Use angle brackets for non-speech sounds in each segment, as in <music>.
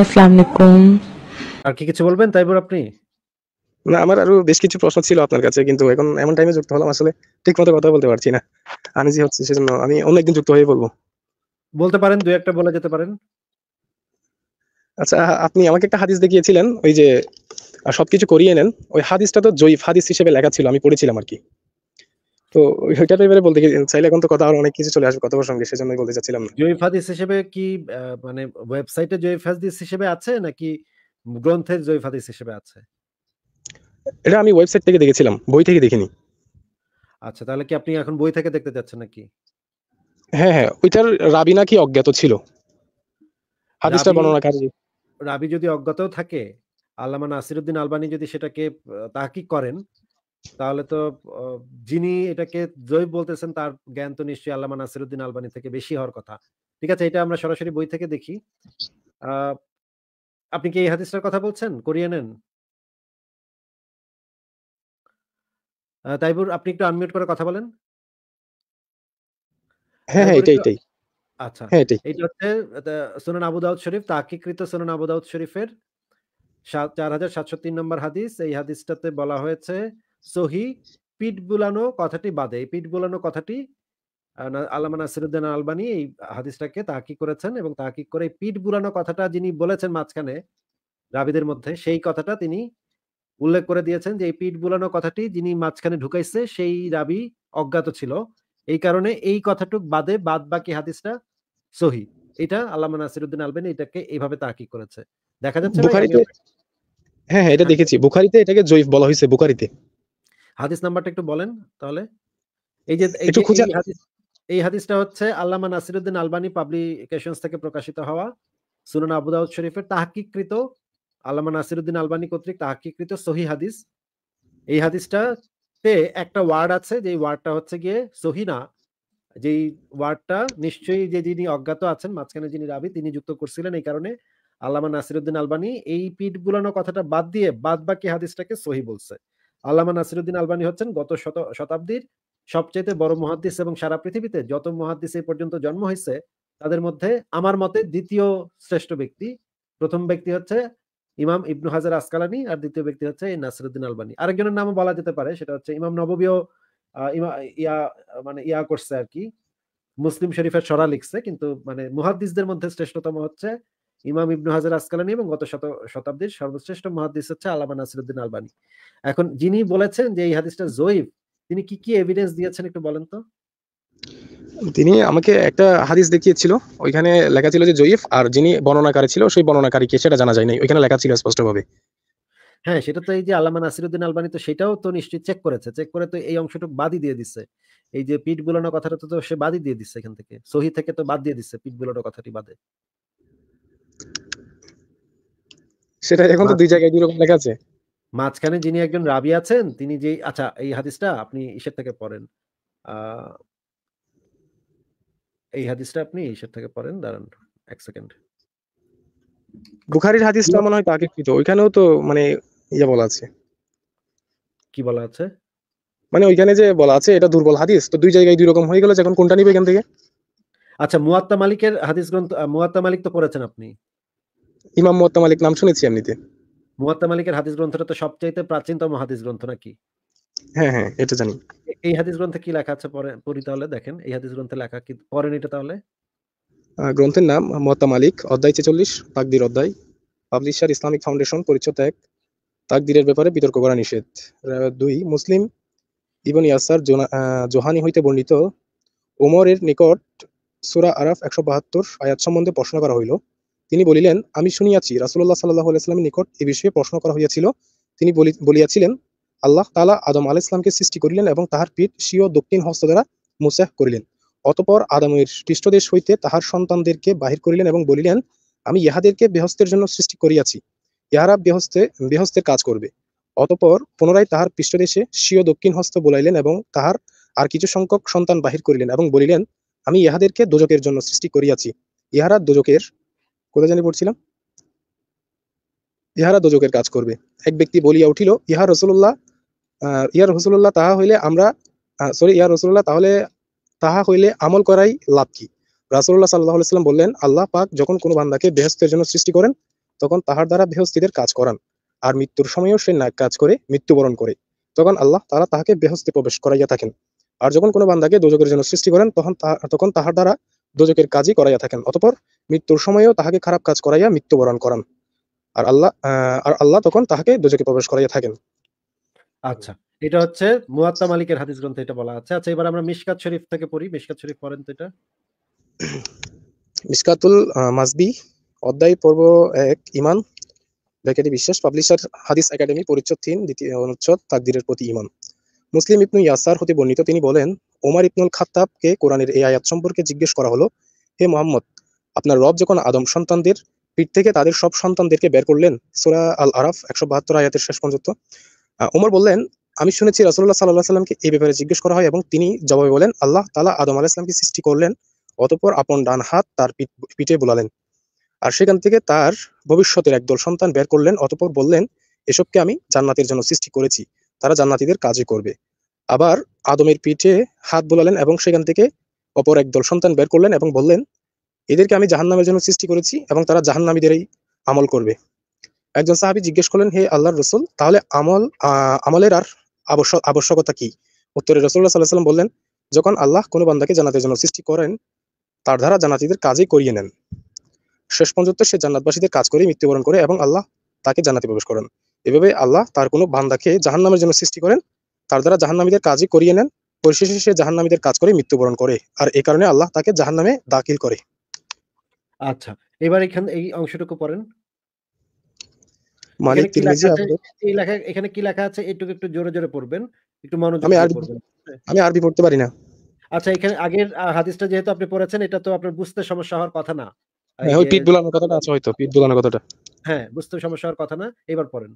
আসসালামু আলাইকুম আর কি কিছু বলবেন তাইবুর আপনি না আমার আরো বেশ কিছু প্রশ্ন ছিল আপনার কাছে কিন্তু এখন এমন টাইমে যুক্ত হলাম আসলে ঠিকমতো কথা বলতে পারছি না আমি যে হচ্ছে সেজন্য আমি অন্য একদিন যুক্ত হয়ে বলবো বলতে পারেন দুই একটা বলা যেতে পারেন আচ্ছা আপনি আমাকে একটা হাদিস দেখিয়েছিলেন ওই যে সবকিছু করিয়ে নেন ওই হাদিসটা তো জয়ীফ হাদিস হিসেবে লেখা ছিল আমি পড়েছিলাম আর কি তো এবারে বলতে চাইলে এখন তো কথা আর অনেক কিছু চলে আসবে বলতে চাচ্ছিলাম হিসেবে কি মানে ওয়েবসাইটে হিসেবে আছে নাকি গ্রন্থের হিসেবে আছে এটা আমি ওয়েবসাইট থেকে দেখেছিলাম বই থেকে দেখিনি আচ্ছা তাহলে কি আপনি এখন বই থেকে দেখতে যাচ্ছেন নাকি হ্যাঁ হ্যাঁ ওইটার রাবি নাকি অজ্ঞাত ছিল হাদিসটা বর্ণনাকারী রাবি যদি অজ্ঞাতও থাকে আল্লামা নাসিরুদ্দিন আলবানি যদি সেটাকে তাহকিক করেন তাহলে তো যিনি এটাকে জৈব বলতেছেন তার জ্ঞান তো নিশ্চয়ই আল্লামা নাসিরুদ্দিন আলবানি থেকে বেশি হওয়ার কথা ঠিক আছে এটা আমরা সরাসরি বই থেকে দেখি আপনি কি এই হাদিসটার কথা বলছেন করিয়ে নেন তাইবুর আপনি একটু আনমিউট করে কথা বলেন হ্যাঁ হ্যাঁ এটাই এটাই আচ্ছা হ্যাঁ, এটা হচ্ছে সুনান আবু দাউদ শরীফ তাকিকৃত সুনান আবু দাউদ শরীফের চার হাজার সাতশো তিন নম্বর হাদিস এই হাদিসটাতে বলা হয়েছে আহ সহি পিঠ বুলানো কথাটি বাদে এই পিঠ বুলানো কথাটি আল্লামা নাসিরুদ্দিন আলবানি এই হাদিসটাকে তাহকিক করেছেন এবং তাহকিক করে পিঠ বুলানো কথাটা যিনি বলেছেন মাঝখানে রাবিদের মধ্যে সেই কথাটা তিনি উল্লেখ করে দিয়েছেন যে এই পিঠ বুলানো কথাটি যিনি মাঝখানে ঢুকাইছে সেই রাবি অজ্ঞাত ছিল এই কারণে এই কথাটুক বাদে বাদ বাকি হাদিসটা সহি এটা আল্লামা নাসিরুদ্দিন আলবানি এটাকে এইভাবে তাহকিক করেছে দেখা যাচ্ছে হ্যাঁ হ্যাঁ এটা হ্যাঁ। দেখেছি বুখারিতে এটাকে জয়ীফ বলা হয়েছে বুখারিতে হাদিস নাম্বারটা একটু বলেন তাহলে এই যে এই হাদিসটা হচ্ছে আল্লামা নাসিরুদ্দিন আলবানি পাবলিকেশনস থেকে প্রকাশিত হওয়া সুনান আবু দাউদ শরীফের তাহকিকৃত আল্লামা নাসিরুদ্দিন আলবানি কর্তৃক তাহকিকৃত সহি হাদিস এই হাদিসটা তে একটা ওয়ার্ড আছে যে ওয়ার্ডটা হচ্ছে গিয়ে সহি না যেই ওয়ার্ডটা নিশ্চয়ই যে যিনি অজ্ঞাত আছেন মাঝখানে যিনি রাবি তিনি যুক্ত করছিলেন এই কারণে আল্লামা নাসিরুদ্দিন আলবানি এই পিঠ বুলানো কথাটা বাদ দিয়ে বাদ বাকি হাদিসটাকে সহি বলছে আল্লামা নাসিরুদ্দিন আলবানি হচ্ছেন গত শত শতাব্দীর সবচেয়ে বড় মহাদ্দিস এবং সারা পৃথিবীতে যত মহাদ্দিস এই পর্যন্ত জন্ম হয়েছে তাদের মধ্যে আমার মতে দ্বিতীয় শ্রেষ্ঠ ব্যক্তি প্রথম ব্যক্তি হচ্ছে ইমাম ইবনু হাজার আসকালানি আর দ্বিতীয় ব্যক্তি হচ্ছে এই নাসিরুদ্দিন আলবানি আরেকজনের নামও বলা যেতে পারে সেটা হচ্ছে ইমাম নববীয় ইয়া মানে ইয়া করছে আর কি মুসলিম শরীফের সরা লিখছে কিন্তু মানে মুহাদ্দিসদের মধ্যে শ্রেষ্ঠতম হচ্ছে ইমাম ইবনু হাজার আসকালানি এবং গত শত শতাব্দীর সর্বশ্রেষ্ঠ মহাদিস হচ্ছে আলামা নাসিরুদ্দিন আলবানি এখন যিনি বলেছেন যে এই হাদিসটা জয়ীব তিনি কি কি এভিডেন্স দিয়েছেন একটু বলেন তো তিনি আমাকে একটা হাদিস দেখিয়েছিল ওইখানে লেখা ছিল যে জয়ীফ আর যিনি বর্ণনাকারী ছিল সেই বর্ণনাকারী কে সেটা জানা যায় নাই ওইখানে লেখা ছিল স্পষ্টভাবে হ্যাঁ সেটা তো এই যে আলামা নাসিরুদ্দিন আলবানি তো সেটাও তো নিশ্চয়ই চেক করেছে চেক করে তো এই অংশটুকু বাদই দিয়ে দিছে এই যে পিঠ বুলানো কথাটা তো সে বাদই দিয়ে দিচ্ছে এখান থেকে সহি থেকে তো বাদ দিয়ে দিচ্ছে পিঠ বুলানো কথাটি বাদে সেটা এখন তো দুই জায়গায় দুই রকম লেখা আছে মাঝখানে যিনি একজন রাবি আছেন তিনি যে আচ্ছা এই হাদিসটা আপনি ঈশ্বর থেকে পড়েন এই হাদিসটা আপনি ঈশ্বর থেকে পড়েন দাঁড়ান এক সেকেন্ড বুখারীর হাদিসটা মনে হয় তাকে কৃত ওইখানেও তো মানে ইয়ে বলা আছে কি বলা আছে মানে ওইখানে যে বলা আছে এটা দুর্বল হাদিস তো দুই জায়গায় দুই রকম হয়ে গেল এখন কোনটা নিবে এখান থেকে আচ্ছা মুয়াত্তা মালিকের হাদিস গ্রন্থ মুয়াত্তা মালিক তো পড়েছেন আপনি ইমাম মুয়াত্তা মালিক নাম শুনেছি এমনিতে মুয়াত্তা মালিকের হাদিস গ্রন্থটা তো সবচাইতে প্রাচীনতম হাদিস গ্রন্থ নাকি হ্যাঁ হ্যাঁ এটা জানি এই হাদিস গ্রন্থে কি লেখা আছে পরে পড়ি তাহলে দেখেন এই হাদিস গ্রন্থে লেখা কি পড়েন এটা তাহলে গ্রন্থের নাম মুয়াত্তা মালিক অধ্যায় ছেচল্লিশ তাকদির অধ্যায় পাবলিশার ইসলামিক ফাউন্ডেশন পরিচ্ছেদ এক তাকদিরের ব্যাপারে বিতর্ক করা নিষেধ দুই মুসলিম ইবন ইয়াসার জোহানি হইতে বর্ণিত ওমরের নিকট সুরা আরাফ একশো বাহাত্তর আয়াত সম্বন্ধে প্রশ্ন করা হইল তিনি বলিলেন আমি শুনিয়াছি রাসুল্লাহ সাল্লাহ আলাইস্লামের নিকট এ বিষয়ে প্রশ্ন করা হইয়াছিল তিনি বলিয়াছিলেন আল্লাহ তালা আদম আল ইসলামকে সৃষ্টি করিলেন এবং তাহার পিঠ সিও দক্ষিণ হস্ত দ্বারা মুসাহ করিলেন অতপর আদমের পৃষ্ঠদেশ হইতে তাহার সন্তানদেরকে বাহির করিলেন এবং বলিলেন আমি ইহাদেরকে বেহস্তের জন্য সৃষ্টি করিয়াছি ইহারা বেহস্তে বেহস্তের কাজ করবে অতপর পুনরায় তাহার পৃষ্ঠদেশে সিও দক্ষিণ হস্ত বলাইলেন এবং তাহার আর কিছু সংখ্যক সন্তান বাহির করিলেন এবং বলিলেন আমি ইহাদেরকে দুজকের জন্য সৃষ্টি করিয়াছি ইহারা দুজকের কোথায় জানি পড়ছিলাম ইহারা দোজকের কাজ করবে এক ব্যক্তি বলিয়া উঠিল ইহা রসুল্লাহ ইয়ার রসুল্লাহ তাহা হইলে আমরা সরি ইয়ার রসুল্লাহ তাহলে তাহা হইলে আমল করাই লাভ কি রাসুল্লাহ সাল্লাহ সাল্লাম বললেন আল্লাহ পাক যখন কোনো বান্দাকে বৃহস্পতির জন্য সৃষ্টি করেন তখন তাহার দ্বারা বৃহস্পতিদের কাজ করান আর মৃত্যুর সময়ও সে না কাজ করে মৃত্যুবরণ করে তখন আল্লাহ তারা তাহাকে বৃহস্পতি প্রবেশ করাইয়া থাকেন আর যখন কোনো বান্দাকে দোজকের জন্য সৃষ্টি করেন তখন তখন তাহার দ্বারা দোজকের কাজই করাইয়া থাকেন অতপর মৃত্যুর সময়েও তাহাকে খারাপ কাজ করাইয়া মৃত্যুবরণ করান আর আল্লাহ আর আল্লাহ তখন তাহাকে দোজকে প্রবেশ করাইয়া থাকেন আচ্ছা এটা হচ্ছে মুহাত্তা মালিকের হাদিস গ্রন্থে এটা বলা আছে আচ্ছা এবার আমরা মিশকাত শরীফ থেকে পড়ি মিশকাত শরীফ পড়েন তো এটা মিশকাতুল মাজদি অধ্যায় পর্ব এক ইমান ব্যাকেটে বিশ্বাস পাবলিশার হাদিস একাডেমি পরিচ্ছদ তিন দ্বিতীয় অনুচ্ছেদ তাকদিরের প্রতি ইমান মুসলিম ইবনু ইয়াসার হতে বর্ণিত তিনি বলেন ওমার ইবনুল খাত্তাবকে কোরআনের এই আয়াত সম্পর্কে জিজ্ঞেস করা হলো হে মোহাম্মদ আপনার রব যখন আদম সন্তানদের পিঠ থেকে তাদের সব সন্তানদেরকে বের করলেন সুরা আল আরাফ একশো বাহাত্তর আয়াতের শেষ পর্যন্ত ওমর বললেন আমি শুনেছি রাসুল্লাহ সাল্লাহ সাল্লামকে এই ব্যাপারে জিজ্ঞেস করা হয় এবং তিনি জবাবে বলেন আল্লাহ তালা আদম আলাহ ইসলামকে সৃষ্টি করলেন অতপর আপন ডান হাত তার পিঠে বোলালেন আর সেখান থেকে তার ভবিষ্যতের একদল সন্তান বের করলেন অতপর বললেন এসবকে আমি জান্নাতের জন্য সৃষ্টি করেছি তারা জান্নাতিদের কাজই করবে আবার আদমের পিঠে হাত বোলালেন এবং সেখান থেকে অপর একদল সন্তান বের করলেন এবং বললেন এদেরকে আমি জাহান্নামের জন্য সৃষ্টি করেছি এবং তারা জাহান্নামীদেরই আমল করবে একজন সাহাবি জিজ্ঞেস করলেন হে আল্লাহর রসুল তাহলে আমল আমলের আর আবশ্যকতা কি উত্তরে রসুল্লাহ সাল্লাহ সাল্লাম বললেন যখন আল্লাহ কোনো বান্দাকে জানাতের জন্য সৃষ্টি করেন তার দ্বারা জানাতিদের কাজই করিয়ে নেন শেষ পর্যন্ত সে জান্নাতবাসীদের কাজ করে মৃত্যুবরণ করে এবং আল্লাহ তাকে জান্নাতে প্রবেশ করেন এভাবে আল্লাহ তার কোনো বান্দাকে জাহান্নামের জন্য সৃষ্টি করেন তার দ্বারা জাহান্নামীদের কাজই করিয়ে নেন পরিশেষে সে জাহান্নামীদের কাজ করে মৃত্যুবরণ করে আর এ কারণে আল্লাহ তাকে জাহান্নামে দাখিল করে আচ্ছা এবার এখান এই অংশটুকু পড়েন এই লেখা এখানে কি লেখা আছে একটু জোরে জোরে পড়বেন একটু মনোযোগ আমি আরবি আমি আরবি পড়তে পারি না আচ্ছা এখানে আগের হাদিসটা যেহেতু আপনি পড়েছেন এটা তো আপনার বুঝতে সমস্যা হওয়ার কথা না হ্যাঁ ওই পিট বুলানোর কথাটা আছে হয়তো পিট বুলানোর কথাটা হ্যাঁ বুঝতে সমস্যা হওয়ার কথা না এবার পড়েন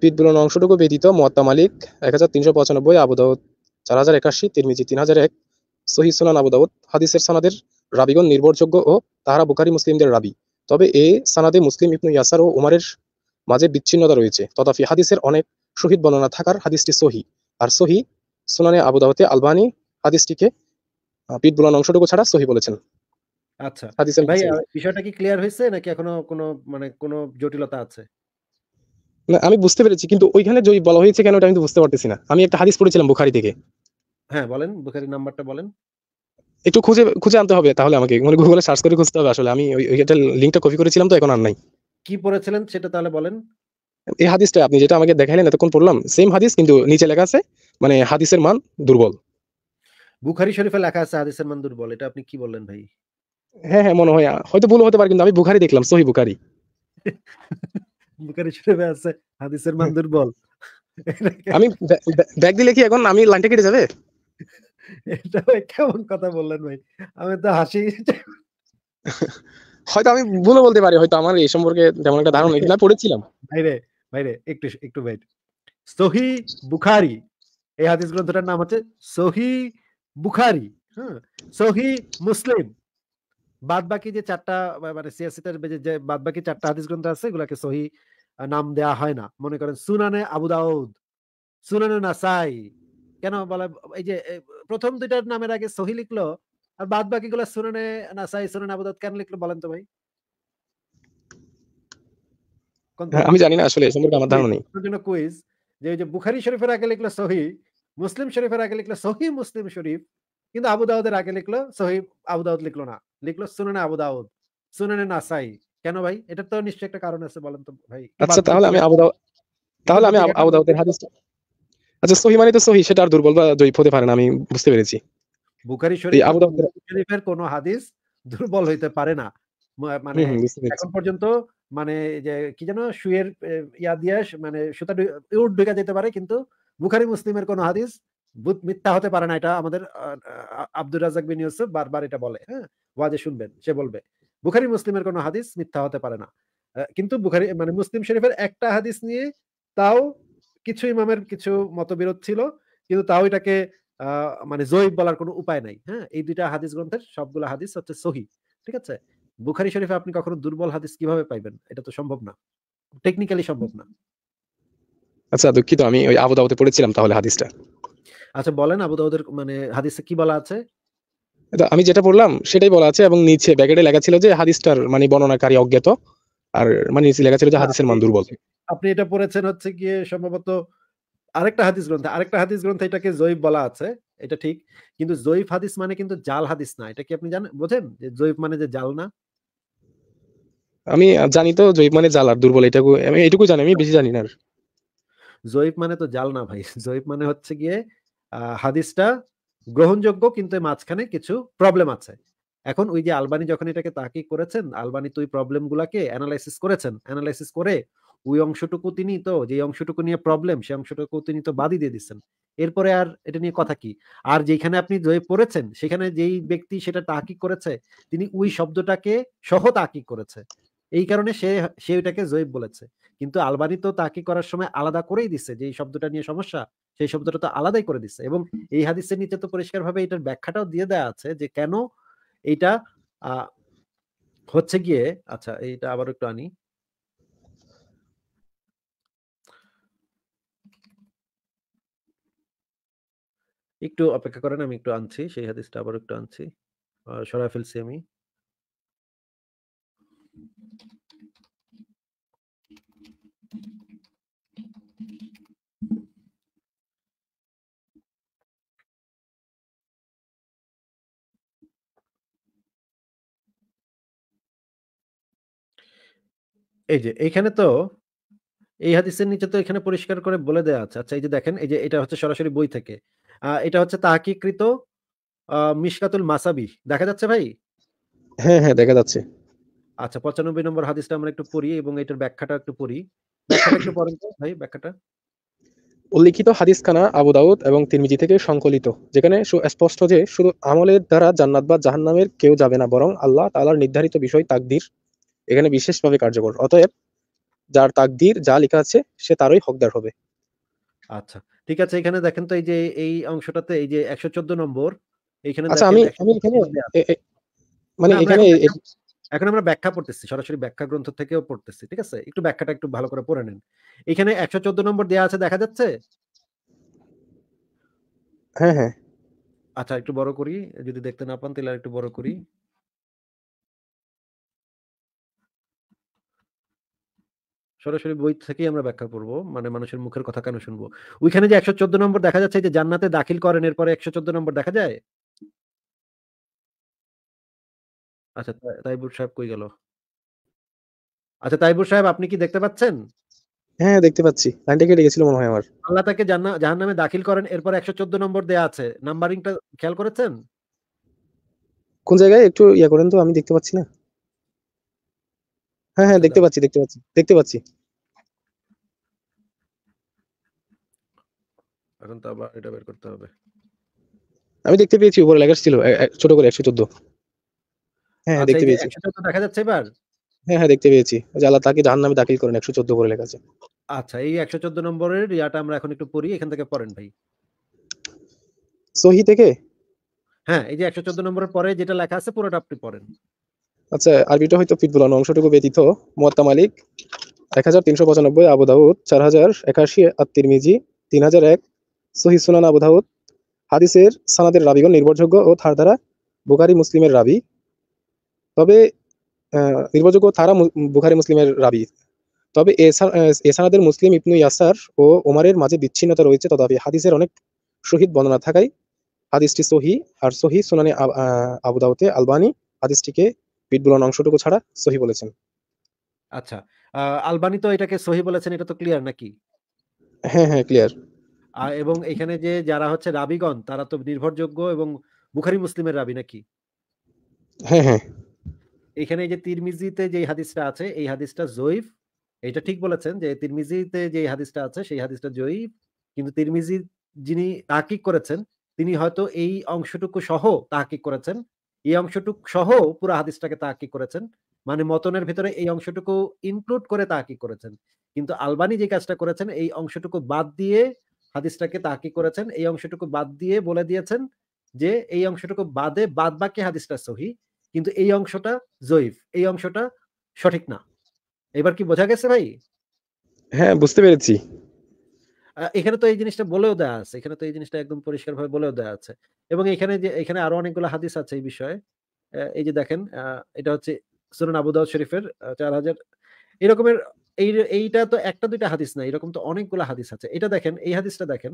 পিটবুলন অংশটুকু ব্যতীত মোয়াত্তা মালিক এক হাজার তিনশো পঁচানব্বই আবুদাউদ চার হাজার একাশি তিরমিজি তিন হাজার এক সহি সুনান আবুদাউদ হাদিসের সানাদের রাবিগণ নির্ভরযোগ্য ও তাহারা বুখারি মুসলিমদের রাবি তবে এ সানাদে মুসলিম ইবনু ইয়াসার ও উমারের মাঝে বিচ্ছিন্নতা রয়েছে তথাপি হাদিসের অনেক শহীদ বর্ণনা থাকার হাদিসটি সহি আর সহি সুনানে আবুদাউতে আলবানি হাদিসটিকে পিটবুলন অংশটুকু ছাড়া সহি বলেছেন আচ্ছা ভাই বিষয়টা কি ক্লিয়ার হয়েছে নাকি এখনো কোনো মানে কোনো জটিলতা আছে আমি বুঝতে পেরেছি কিন্তু ওইখানে যদি বলা হয়েছে কেন ওটা আমি তো বুঝতে পারতেছি না আমি একটা হাদিস পড়েছিলাম বুখারি থেকে হ্যাঁ বলেন বুখারি নাম্বারটা বলেন একটু খুঁজে খুঁজে আনতে হবে তাহলে আমাকে মানে গুগলে সার্চ করে খুঁজতে হবে আসলে আমি ওই ওইটা লিংকটা কপি করেছিলাম তো এখন আর নাই কি পড়েছিলেন সেটা তাহলে বলেন এই হাদিসটা আপনি যেটা আমাকে দেখাইলেন এতক্ষণ পড়লাম সেম হাদিস কিন্তু নিচে লেখা আছে মানে হাদিসের মান দুর্বল বুখারি শরীফে লেখা আছে হাদিসের মান দুর্বল এটা আপনি কি বললেন ভাই হ্যাঁ হ্যাঁ মনে হয় হয়তো ভুল হতে পারে কিন্তু আমি বুখারি দেখলাম সহি বুখারি <laughs> বুখারি শরীফে আছে হাদিসের মান দুর্বল আমি ব্যাগ দিলে কি এখন আমি লাইনটা কেটে যাবে এটা কেমন কথা বললেন ভাই আমি তো হাসি <laughs> হয়তো আমি ভুলে বলতে পারি হয়তো আমার এই সম্পর্কে তেমন একটা ধারণা নেই পড়েছিলাম বাইরে বাইরে একটু একটু বাইরে সহি বুখারি এই হাদিস গ্রন্থটার নাম হচ্ছে সহি বুখারি হ্যাঁ সহি মুসলিম বাদ বাকি যে চারটা মানে সিয়াসিটার যে বাদ বাকি চারটা হাদিস গ্রন্থ আছে এগুলাকে সহি নাম দেয়া হয় না মনে করেন সুনানে আবু দাউদ সুনানে নাসাই কেন বলে এই যে প্রথম দুইটার নামের আগে সহি লিখলো আর বাদ বাকি গুলো সুনানে নাসাই সুনানে আবু দাউদ কেন লিখলো বলেন তো ভাই হ্যাঁ, আমি জানি না আসলে সম্পর্কে আমার ধারণা নেই জন্য কুইজ যে ওই যে বুখারী শরীফের আগে লিখলো সহি মুসলিম শরীফের আগে লিখলো সহি মুসলিম শরীফ কিন্তু আবু দাউদের আগে লিখলো সহি আবু দাউদ লিখলো না লিখলো সুনানে আবু দাউদ সুনানে নাসাই কেন ভাই এটার তো নিশ্চয় একটা কারণ আছে বলেন তো ভাই আচ্ছা তাহলে আমি আবু দাউদ তাহলে আমি আবু দাউদের হাদিসটা আচ্ছা সহি মানে তো সহি সেটা আর দুর্বল বা জয়ীফ হতে পারে না আমি বুঝতে পেরেছি বুখারী শরীফ আবু দাউদ শরীফের কোনো হাদিস দুর্বল হইতে পারে না মানে এখন পর্যন্ত মানে যে কি জানো শুয়ের ইয়া দিয়াস মানে সুতা উট ঢুকে যেতে পারে কিন্তু বুখারী মুসলিমের কোন হাদিস মিথ্যা হতে পারে না এটা আমাদের আব্দুর রাজাক বিন ইউসুফ বারবার এটা বলে হ্যাঁ ওয়াজে শুনবেন সে বলবে বুখারি মুসলিমের কোনো হাদিস মিথ্যা হতে পারে না কিন্তু বুখারি মানে মুসলিম শরীফের একটা হাদিস নিয়ে তাও কিছু ইমামের কিছু মতবিরোধ ছিল কিন্তু তাও এটাকে মানে জৈব বলার কোনো উপায় নাই হ্যাঁ এই দুইটা হাদিস গ্রন্থের সবগুলো হাদিস হচ্ছে সহি ঠিক আছে বুখারি শরীফে আপনি কখনো দুর্বল হাদিস কিভাবে পাইবেন এটা তো সম্ভব না টেকনিক্যালি সম্ভব না আচ্ছা দুঃখিত আমি ওই আবু পড়েছিলাম তাহলে হাদিসটা আচ্ছা বলেন আবু মানে হাদিসে কি বলা আছে আমি যেটা বললাম সেটাই বলা আছে এবং নিচে ব্যাকেটে লেখা ছিল যে হাদিসটার মানে বর্ণনাকারী অজ্ঞাত আর মানে নিচে লেখা ছিল যে হ্যাঁ, হাদিসের মান দুর্বল আপনি এটা পড়েছেন হচ্ছে গিয়ে সম্ভবত আরেকটা হাদিস গ্রন্থ আরেকটা হাদিস গ্রন্থ এটাকে জৈব বলা আছে এটা ঠিক কিন্তু জৈব হাদিস মানে কিন্তু জাল হাদিস না এটা কি আপনি জানেন বোঝেন যে জৈব মানে যে জাল না আমি জানি তো জৈব মানে জাল আর দুর্বল এটাকে আমি এটুকু জানি আমি বেশি জানি না জৈব মানে তো জাল না ভাই জৈব মানে হচ্ছে গিয়ে হাদিসটা গ্রহণযোগ্য কিন্তু মাঝখানে কিছু প্রবলেম আছে এখন ওই যে আলবানি যখন এটাকে তাকি করেছেন আলবানি তো ওই প্রবলেম গুলাকে অ্যানালাইসিস করেছেন অ্যানালাইসিস করে ওই অংশটুকু তিনি তো যে অংশটুকু নিয়ে প্রবলেম সেই অংশটুকু তিনি তো বাদই দিয়ে দিচ্ছেন এরপরে আর এটা নিয়ে কথা কি আর যেখানে আপনি জয়ে পড়েছেন সেখানে যেই ব্যক্তি সেটা তাহাকি করেছে তিনি ওই শব্দটাকে সহ তাহাকি করেছে এই কারণে সে সে ওইটাকে জৈব বলেছে কিন্তু আলবানি তো তাকে করার সময় আলাদা করেই দিছে যে এই শব্দটা নিয়ে সমস্যা সেই শব্দটা তো আলাদাই করে দিছে এবং এই হাদিসের নিচে তো পরিষ্কার ভাবে এটার ব্যাখ্যাটাও দিয়ে দেওয়া আছে যে কেন এইটা হচ্ছে গিয়ে আচ্ছা এইটা আবার একটু আনি একটু অপেক্ষা করেন আমি একটু আনছি সেই হাদিসটা আবার একটু আনছি সরা ফেলছি আমি এই যে এইখানে তো এই হাদিসের নিচে তো এখানে পরিষ্কার করে বলে দেওয়া আছে আচ্ছা এই যে দেখেন এই যে এটা হচ্ছে সরাসরি বই থেকে এটা হচ্ছে তাহকিকৃত মিশকাতুল মাসাবি দেখা যাচ্ছে ভাই হ্যাঁ হ্যাঁ দেখা যাচ্ছে আচ্ছা পঁচানব্বই নম্বর হাদিসটা আমরা একটু পড়ি এবং এটার ব্যাখ্যাটা একটু পড়ি একটু পড়েন ভাই ব্যাখ্যাটা উল্লিখিত হাদিসখানা আবু দাউদ এবং তিরমিজি থেকে সংকলিত যেখানে সুস্পষ্ট যে শুধু আমলের দ্বারা জান্নাত বা জাহান্নামের কেউ যাবে না বরং আল্লাহ তালার নির্ধারিত বিষয় তাকদির এখানে বিশেষভাবে কার্যকর অতএব যার তাকদির যা লেখা আছে সে তারই হকদার হবে আচ্ছা ঠিক আছে এখানে দেখেন তো এই যে এই অংশটাতে এই যে 114 নম্বর এখানে আচ্ছা আমি আমি এখানে মানে এখানে এখন আমরা ব্যাখ্যা পড়তেছি সরাসরি ব্যাখ্যা গ্রন্থ থেকেও পড়তেছি ঠিক আছে একটু ব্যাখ্যাটা একটু ভালো করে পড়ে নেন এখানে চোদ্দ নম্বর দেওয়া আছে দেখা যাচ্ছে হ্যাঁ হ্যাঁ আচ্ছা একটু বড় করি যদি দেখতে না পান তাহলে একটু বড় করি সরাসরি বই থেকেই আমরা ব্যাখ্যা করবো মানে মানুষের মুখের কথা কেন শুনবো ওইখানে যে একশো চোদ্দ নম্বর দেখা যাচ্ছে যে জান্নাতে দাখিল করেন এরপরে একশো চোদ্দ নম্বর দেখা যায় আচ্ছা তাইবুর সাহেব কই গেল আচ্ছা তাইবুর সাহেব আপনি কি দেখতে পাচ্ছেন হ্যাঁ দেখতে পাচ্ছি লাইনটা কেটে গেছিল মনে হয় আমার আল্লাহ তাকে জাহান্নামে দাখিল করেন এরপর 114 নম্বর দেয়া আছে নাম্বারিংটা খেয়াল করেছেন কোন জায়গায় একটু ইয়া করেন তো আমি দেখতে পাচ্ছি না হ্যাঁ হ্যাঁ দেখতে পাচ্ছি দেখতে পাচ্ছি দেখতে পাচ্ছি এখন তো আবার এটা বের করতে হবে আমি দেখতে পেয়েছি উপরে লেখা ছিল ছোট করে 114 হ্যাঁ আচ্ছা, দেখতে পেয়েছি দেখা যাচ্ছে এবার হ্যাঁ হ্যাঁ দেখতে পেয়েছি যে আল্লাহ তাকে নামে দাখিল করেন 114 করে লেখা আছে আচ্ছা এই 114 নম্বরের ইয়াটা আমরা এখন একটু পড়ি এখান থেকে পড়েন ভাই সহি থেকে হ্যাঁ এই যে 114 নম্বরের পরে যেটা লেখা আছে পুরোটা আপনি পড়েন আচ্ছা আরবিটা হয়তো ফিট বলানো অংশটুকু ব্যতীত মোয়াত্তা মালিক এক হাজার তিনশো পঁচানব্বই আবুদাউদ চার হাজার একাশি আত্মির মিজি তিন হাজার এক সহি আবু আবুদাউদ হাদিসের সানাদের রাবিগণ নির্ভরযোগ্য ও থার দ্বারা বুখারি মুসলিমের রাবি তবে নির্ভরযোগ্য থারা বুখারি মুসলিমের রাবি তবে এসানাদের মুসলিম ইবনু ইয়াসার ও ওমারের মাঝে বিচ্ছিন্নতা রয়েছে তথাপি হাদিসের অনেক শহীদ বর্ণনা থাকায় হাদিসটি সহি আর সহি সুনানি আবুদাউতে আলবানি হাদিসটিকে পিটবুলন অংশটুকু ছাড়া সহি বলেছেন আচ্ছা আলবানি তো এটাকে সহি বলেছেন এটা তো ক্লিয়ার নাকি হ্যাঁ হ্যাঁ ক্লিয়ার এবং এখানে যে যারা হচ্ছে রাবিগণ তারা তো নির্ভরযোগ্য এবং বুখারি মুসলিমের রাবি নাকি হ্যাঁ হ্যাঁ এখানে যে তিরমিজিতে যে হাদিসটা আছে এই হাদিসটা জয়ীফ এটা ঠিক বলেছেন যে তিরমিজিতে যে হাদিসটা আছে সেই হাদিসটা জয়ীফ কিন্তু তিরমিজি যিনি তাহকিক করেছেন তিনি হয়তো এই অংশটুকু সহ তাহকিক করেছেন এই অংশটুক সহ পুরো হাদিসটাকে তাহাকি করেছেন মানে মতনের ভিতরে এই অংশটুকু ইনক্লুড করে তাহাকি করেছেন কিন্তু আলবানি যে কাজটা করেছেন এই অংশটুকু বাদ দিয়ে হাদিসটাকে তাহাকি করেছেন এই অংশটুকু বাদ দিয়ে বলে দিয়েছেন যে এই অংশটুকু বাদে বাদ বাকি হাদিসটা সহি কিন্তু এই অংশটা জয়ীফ এই অংশটা সঠিক না এবার কি বোঝা গেছে ভাই হ্যাঁ বুঝতে পেরেছি এখানে তো এই জিনিসটা বলেও দেওয়া আছে এখানে তো এই জিনিসটা একদম পরিষ্কার ভাবে বলেও দেওয়া আছে এবং এখানে যে এখানে আরো অনেকগুলো হাদিস আছে এই বিষয়ে এই যে দেখেন এটা হচ্ছে সুনান আবু দাউদ শরীফের চার হাজার এরকমের এই এইটা তো একটা দুইটা হাদিস না এরকম তো অনেকগুলো হাদিস আছে এটা দেখেন এই হাদিসটা দেখেন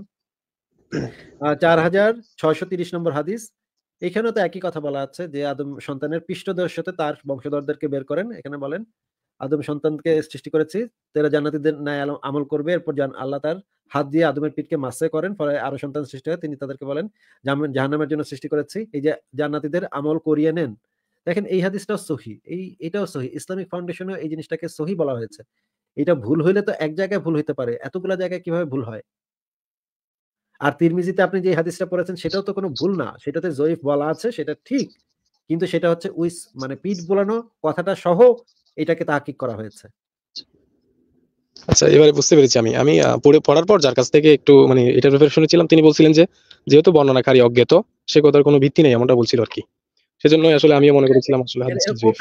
চার হাজার ছয়শ তিরিশ নম্বর হাদিস এখানে তো একই কথা বলা আছে যে আদম সন্তানের পৃষ্ঠদয়ের সাথে তার বংশধরদেরকে বের করেন এখানে বলেন আদম সন্তানকে সৃষ্টি করেছি তারা জান্নাতিদের ন্যায় আমল করবে এরপর আল্লাহ তার হাত দিয়ে আদমের পিঠকে মাসে করেন ফলে আরো সন্তান সৃষ্টি হয় তিনি তাদেরকে বলেন জাহান্নামের জন্য সৃষ্টি করেছি এই যে জান্নাতিদের আমল করিয়ে নেন দেখেন এই হাদিসটাও সহি এই এটাও সহি ইসলামিক ফাউন্ডেশনে এই জিনিসটাকে সহি বলা হয়েছে এটা ভুল হইলে তো এক জায়গায় ভুল হইতে পারে এতগুলো জায়গায় কিভাবে ভুল হয় আর তিরমিজিতে আপনি যে হাদিসটা পড়েছেন সেটাও তো কোনো ভুল না সেটাতে জয়ীফ বলা আছে সেটা ঠিক কিন্তু সেটা হচ্ছে উইস মানে পিঠ বোলানো কথাটা সহ এটাকে তাহাকিক করা হয়েছে আচ্ছা এবারে বুঝতে পেরেছি আমি আমি পড়ে পড়ার পর যার কাছ থেকে একটু মানে এটা ব্যাপারে শুনেছিলাম তিনি বলছিলেন যে যেহেতু বর্ণনাকারী অজ্ঞাত সে কথার কোনো ভিত্তি নেই এমনটা বলছিল আর কি সেজন্যই আসলে আমিও মনে করেছিলাম আসলে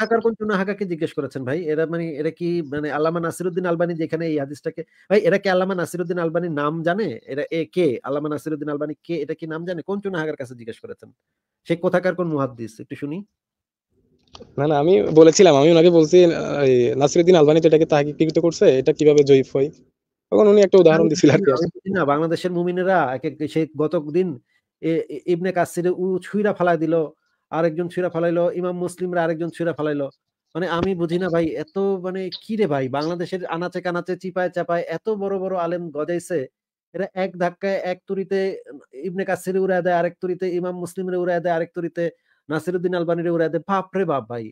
থাকার কোন জন্য হাকাকে জিজ্ঞেস করেছেন ভাই এরা মানে এরা কি মানে আল্লামা নাসিরউদ্দিন আলবানি যেখানে এই হাদিসটাকে ভাই এরা কি আল্লামা নাসিরউদ্দিন আলবানির নাম জানে এরা এ কে আল্লামা নাসিরউদ্দিন আলবানি কে এটা কি নাম জানে কোন জন্য হাকার কাছে জিজ্ঞেস করেছেন সে কোথাকার কোন মুহাদ্দিস একটু শুনি না না আমি বলেছিলাম আমি ওনাকে বলছি নাসিরুদ্দিন আলবানি তো এটাকে তাহকিকৃত করছে এটা কিভাবে জয়ীফ হয় তখন উনি একটা উদাহরণ দিছিল আর কি না বাংলাদেশের মুমিনেরা এক এক সেই গত দিন ইবনে কাসিরে উ ছুইরা ফালাই দিল আরেকজন ছুইরা ফালাইলো ইমাম মুসলিমরা আরেকজন ছুইরা ফালাইলো মানে আমি বুঝি না ভাই এত মানে কি রে ভাই বাংলাদেশের আনাচে কানাচে চিপায় চাপায় এত বড় বড় আলেম গজাইছে এরা এক ধাক্কায় এক তুরিতে ইবনে কাসিরে উড়ায় দেয় আরেক তুরিতে ইমাম মুসলিমরে উড়ায় দেয় আরেক তুরিতে নাসিরুদ্দিন আলবানির ওরা এদের বাপ রে বাপ ভাই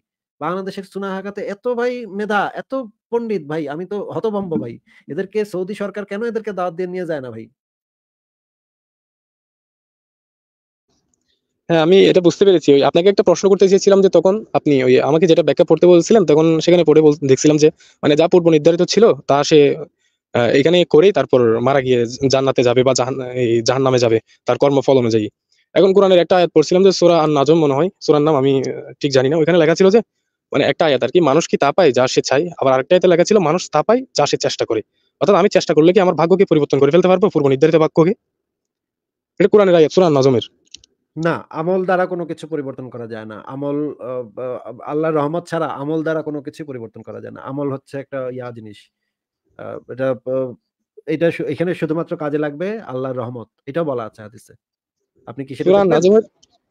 বাংলাদেশের হাকাতে এত ভাই মেধা এত পণ্ডিত ভাই আমি তো হতভম্ব ভাই এদেরকে সৌদি সরকার কেন এদেরকে দাওয়াত দিয়ে নিয়ে যায় না ভাই হ্যাঁ আমি এটা বুঝতে পেরেছি ওই আপনাকে একটা প্রশ্ন করতে চেয়েছিলাম যে তখন আপনি ওই আমাকে যেটা ব্যাখ্যা পড়তে বলছিলেন তখন সেখানে পড়ে দেখছিলাম যে মানে যা পূর্ব নির্ধারিত ছিল তা সে এখানে করেই তারপর মারা গিয়ে জান্নাতে যাবে বা জাহান জাহান নামে যাবে তার কর্মফল অনুযায়ী এখন কোরআনের একটা আয়াত পড়ছিলাম যে সোরা আর নাজম মনে হয় সোরার নাম আমি ঠিক জানি না ওইখানে লেখা ছিল যে মানে একটা আয়াত আর কি মানুষ কি তা পায় যা সে চাই আবার আরেকটা আয়াতে লেখা ছিল মানুষ তা পায় যা সে চেষ্টা করে অর্থাৎ আমি চেষ্টা করলে কি আমার ভাগ্যকে পরিবর্তন করে ফেলতে পারবো পূর্ব নির্ধারিত বাক্যকে এটা কোরআনের আয়াত সোরা নাজমের না আমল দ্বারা কোনো কিছু পরিবর্তন করা যায় না আমল আল্লাহর রহমত ছাড়া আমল দ্বারা কোনো কিছু পরিবর্তন করা যায় না আমল হচ্ছে একটা ইয়া জিনিস এটা এটা এখানে শুধুমাত্র কাজে লাগবে আল্লাহর রহমত এটাও বলা আছে হাদিসে আপনি কি সেটা নাজিমের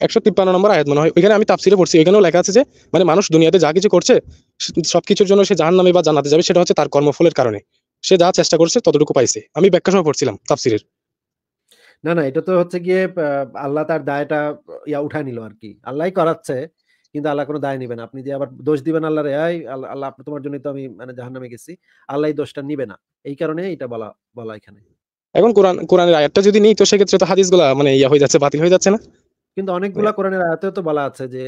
একশো তিপ্পান্ন নম্বর আয়াত মনে হয় ওইখানে আমি তাফসিরে পড়ছি ওইখানেও লেখা আছে যে মানে মানুষ দুনিয়াতে যা কিছু করছে সব কিছুর জন্য সে জাহান নামে বা জানাতে যাবে সেটা হচ্ছে তার কর্মফলের কারণে সে যা চেষ্টা করছে ততটুকু পাইছে আমি ব্যাখ্যা সহ পড়ছিলাম তাফসিরের না না এটা তো হচ্ছে গিয়ে আল্লাহ তার দায়টা ইয়া উঠা নিল আর কি আল্লাহ করাচ্ছে কিন্তু আল্লাহ কোনো দায় নেবেন আপনি যে আবার দোষ দিবেন আল্লাহরে এই আল্লাহ আপনার তোমার জন্যই তো আমি মানে জাহান নামে গেছি আল্লাহ দোষটা নিবে না এই কারণে এটা বলা বলা এখানে এখন কোরআন কোরআনের আয়াতটা যদি নেই তো সেক্ষেত্রে তো হাদিসগুলা মানে ইয়া হয়ে যাচ্ছে বাতিল হয়ে যাচ্ছে না কিন্তু অনেকগুলা হ্যাঁ। কোরআনের আয়াতে তো বলা আছে যে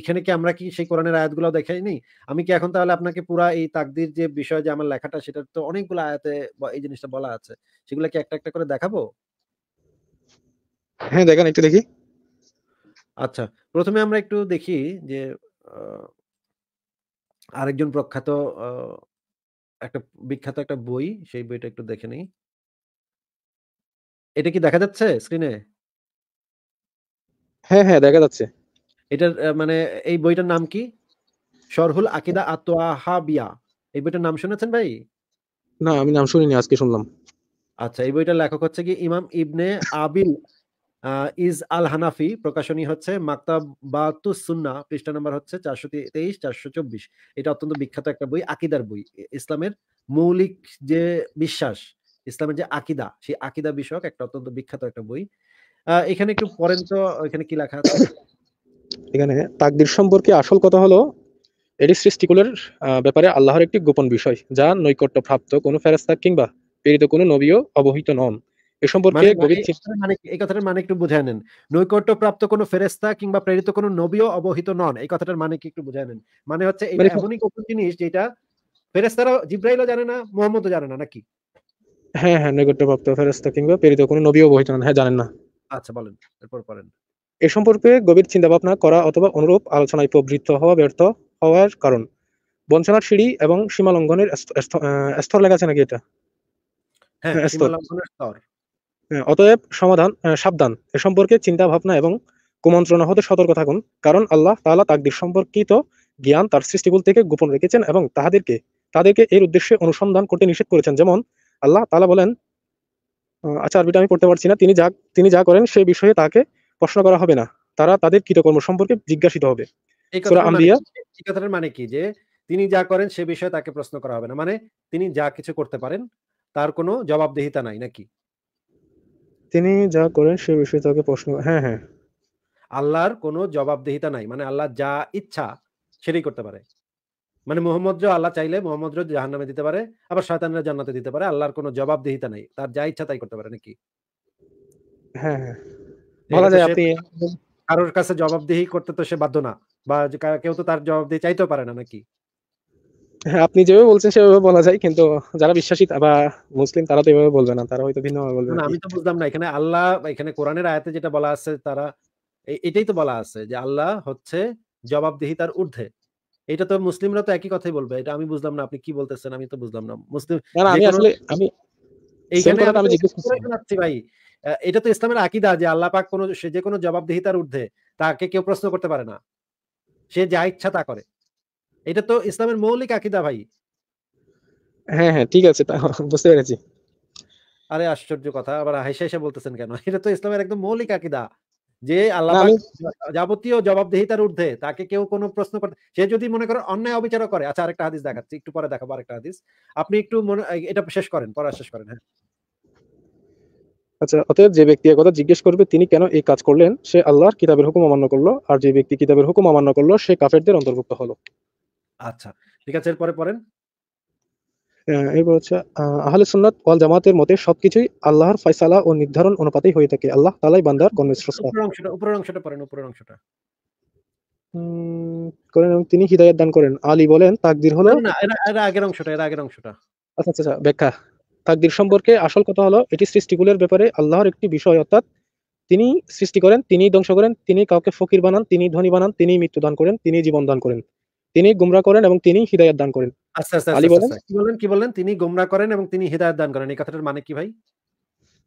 এখানে কি আমরা কি সেই কোরআনের আয়াতগুলো দেখাই নেই আমি কি এখন তাহলে আপনাকে পুরা এই তাকদির যে বিষয় যে আমার লেখাটা সেটা তো অনেকগুলো আয়াতে এই জিনিসটা বলা আছে সেগুলো কি একটা একটা করে দেখাবো হ্যাঁ দেখেন একটু দেখি আচ্ছা প্রথমে আমরা একটু দেখি যে আরেকজন প্রখ্যাত একটা বিখ্যাত একটা বই সেই বইটা একটু দেখে নেই এটা কি দেখা যাচ্ছে স্ক্রিনে হ্যাঁ হ্যাঁ দেখা যাচ্ছে এটার মানে এই বইটার নাম কি শরহুল আকিদা আতোয়াহাবিয়া এই বইটার নাম শুনেছেন ভাই না আমি নাম শুনিনি আজকে শুনলাম আচ্ছা এই বইটার লেখক হচ্ছে কি ইমাম ইবনে আবিল ইজ আল হানাফি প্রকাশনী হচ্ছে মাক্তাব বাতু সুন্না পৃষ্ঠা নাম্বার হচ্ছে চারশো তেইশ চারশো চব্বিশ এটা অত্যন্ত বিখ্যাত একটা বই আকিদার বই ইসলামের মৌলিক যে বিশ্বাস ইসলামের যে আকিদা সেই আকিদা বিষয়ক একটা অত্যন্ত বিখ্যাত একটা বই এখানে একটু পরেন তো এখানে কি লেখা আছে এখানে তাকদির সম্পর্কে আসল কথা হলো এটি সৃষ্টিকুলের ব্যাপারে আল্লাহর একটি গোপন বিষয় যা নৈকট্য প্রাপ্ত কোন ফেরেস্তা কিংবা প্রেরিত কোন নবীও অবহিত নন এ সম্পর্কে মানে গভীর মানে এই কথাটার মানে একটু বুঝায় নেন নৈকট্য প্রাপ্ত কোনো ফেরেস্তা কিংবা প্রেরিত কোন নবীও অবহিত নন এই কথাটার মানে কি একটু বুঝায় নেন মানে হচ্ছে মানে এমনই গোপন জিনিস যেটা ফেরেস্তারা জিব্রাইলও জানে না মোহাম্মদও জানে না নাকি হ্যাঁ হ্যাঁ নৈকট্য নৈকট্যপ্রাপ্ত ফেরেশতা কিংবা প্রেরিত কোনো নবী বহিত না হ্যাঁ জানেন না আচ্ছা বলেন এরপর পড়েন এ সম্পর্কে গভীর চিন্তা ভাবনা করা অথবা অনুরূপ আলোচনায় প্রবৃত্ত হওয়া ব্যর্থ হওয়ার কারণ বঞ্চনার সিঁড়ি এবং সীমা লঙ্ঘনের স্তর লেখা নাকি এটা হ্যাঁ, হ্যাঁ, হ্যাঁ, অতএব সমাধান সাবধান এ সম্পর্কে চিন্তা ভাবনা এবং কুমন্ত্রণা হতে সতর্ক থাকুন কারণ আল্লাহ তাহলে তাকদির সম্পর্কিত জ্ঞান তার সৃষ্টিকুল থেকে গোপন রেখেছেন এবং তাহাদেরকে তাদেরকে এর উদ্দেশ্যে অনুসন্ধান করতে নিষেধ করেছেন যেমন আল্লাহ তালা বলেন আচ্ছা আরবিটা আমি পড়তে পারছি না তিনি যা তিনি যা করেন সে বিষয়ে তাকে প্রশ্ন করা হবে না তারা তাদের কৃতকর্ম সম্পর্কে জিজ্ঞাসিত হবে মানে, মানে কি যে তিনি যা করেন সে বিষয়ে তাকে প্রশ্ন করা হবে না মানে তিনি যা কিছু করতে পারেন তার কোনো জবাবদেহিতা নাই নাকি তিনি যা করেন সে বিষয়ে তাকে প্রশ্ন হ্যাঁ হ্যাঁ আল্লাহর কোনো জবাবদেহিতা নাই মানে আল্লাহ যা ইচ্ছা সেটাই করতে পারে মানে মোহাম্মদ আল্লাহ চাইলে মোহাম্মদ জাহান নামে দিতে পারে আবার শয়তানরা জান্নাতে দিতে পারে আল্লাহর কোনো জবাবদিহিতা নাই তার যা ইচ্ছা তাই করতে পারে নাকি হ্যাঁ, হ্যাঁ। বলা যায় আপনি কারোর কাছে জবাবদিহি করতে তো সে বাধ্য না বা কেউ তো তার জবাবদিহি চাইতেও পারে না নাকি হ্যাঁ আপনি যেভাবে বলছেন সেভাবে বলা যায় কিন্তু যারা বিশ্বাসী বা মুসলিম তারা তো এভাবে বলবে না তারা হয়তো ভিন্নভাবে বলবে না আমি তো বুঝলাম না এখানে আল্লাহ এখানে কোরআনের আয়াতে যেটা বলা আছে তারা এটাই তো বলা আছে যে আল্লাহ হচ্ছে জবাবদিহিতার ঊর্ধ্বে এটা তো মুসলিমরা তো একই কথাই বলবে এটা আমি বুঝলাম না আপনি কি বলতেছেন আমি তো বুঝলাম না মুসলিম আমি আসলে আমি এইখানে আমি জিজ্ঞেস ভাই এটা তো ইসলামের আকিদা যে আল্লাহ পাক কোন সে যে কোনো জবাবদিহিতার ঊর্ধ্বে তাকে কেউ প্রশ্ন করতে পারে না সে যা ইচ্ছা তা করে এটা তো ইসলামের মৌলিক আকিদা ভাই হ্যাঁ হ্যাঁ ঠিক আছে তা <laughs> বুঝতে পেরেছি আরে আশ্চর্য কথা আবার হাসি হাসি বলতেছেন কেন <laughs> এটা তো ইসলামের একদম মৌলিক আকিদা যে আল্লাহ যাবতীয় জবাবদেহিতার ঊর্ধ্বে তাকে কেউ কোনো প্রশ্ন করতে সে যদি মনে করে অন্যায় অবিচার করে আচ্ছা আরেকটা হাদিস দেখাচ্ছি একটু পরে দেখাবো আরেকটা হাদিস আপনি একটু এটা শেষ করেন পরে শেষ করেন হ্যাঁ আচ্ছা অতএব যে ব্যক্তি কথা জিজ্ঞেস করবে তিনি কেন এই কাজ করলেন সে আল্লাহর কিতাবের হুকুম অমান্য করলো আর যে ব্যক্তি কিতাবের হুকুম অমান্য করলো সে কাফেরদের অন্তর্ভুক্ত হলো আচ্ছা ঠিক আছে এরপরে পড়েন এরপর হচ্ছে আহলে সুন্নাত ওয়াল জামাতের মতে সবকিছুই আল্লাহর ফয়সালা ও নির্ধারণ অনুপাতেই হয়ে থাকে আল্লাহ তালাই বান্দার করেন তিনি হিদায়াত দান করেন আলী বলেন তাকদির হলো এর আগের অংশটা এর আগের অংশটা আচ্ছা আচ্ছা, আচ্ছা ব্যাখ্যা তাকদির সম্পর্কে আসল কথা হলো এটি সৃষ্টিকুলের ব্যাপারে আল্লাহর একটি বিষয় অর্থাৎ তিনি সৃষ্টি করেন তিনি ধ্বংস করেন তিনি কাউকে ফকির বানান তিনি ধনী বানান তিনি মৃত্যু দান করেন তিনি জীবন দান করেন তিনি গুমরা করেন এবং তিনি হৃদায়ত দান করেন আচ্ছা আচ্ছা, আচ্ছা, আচ্ছা, আচ্ছা কি বলেন কি বলেন তিনি গোমরা করেন এবং তিনি হিদায়ত দান করেন এই কথাটার মানে কি ভাই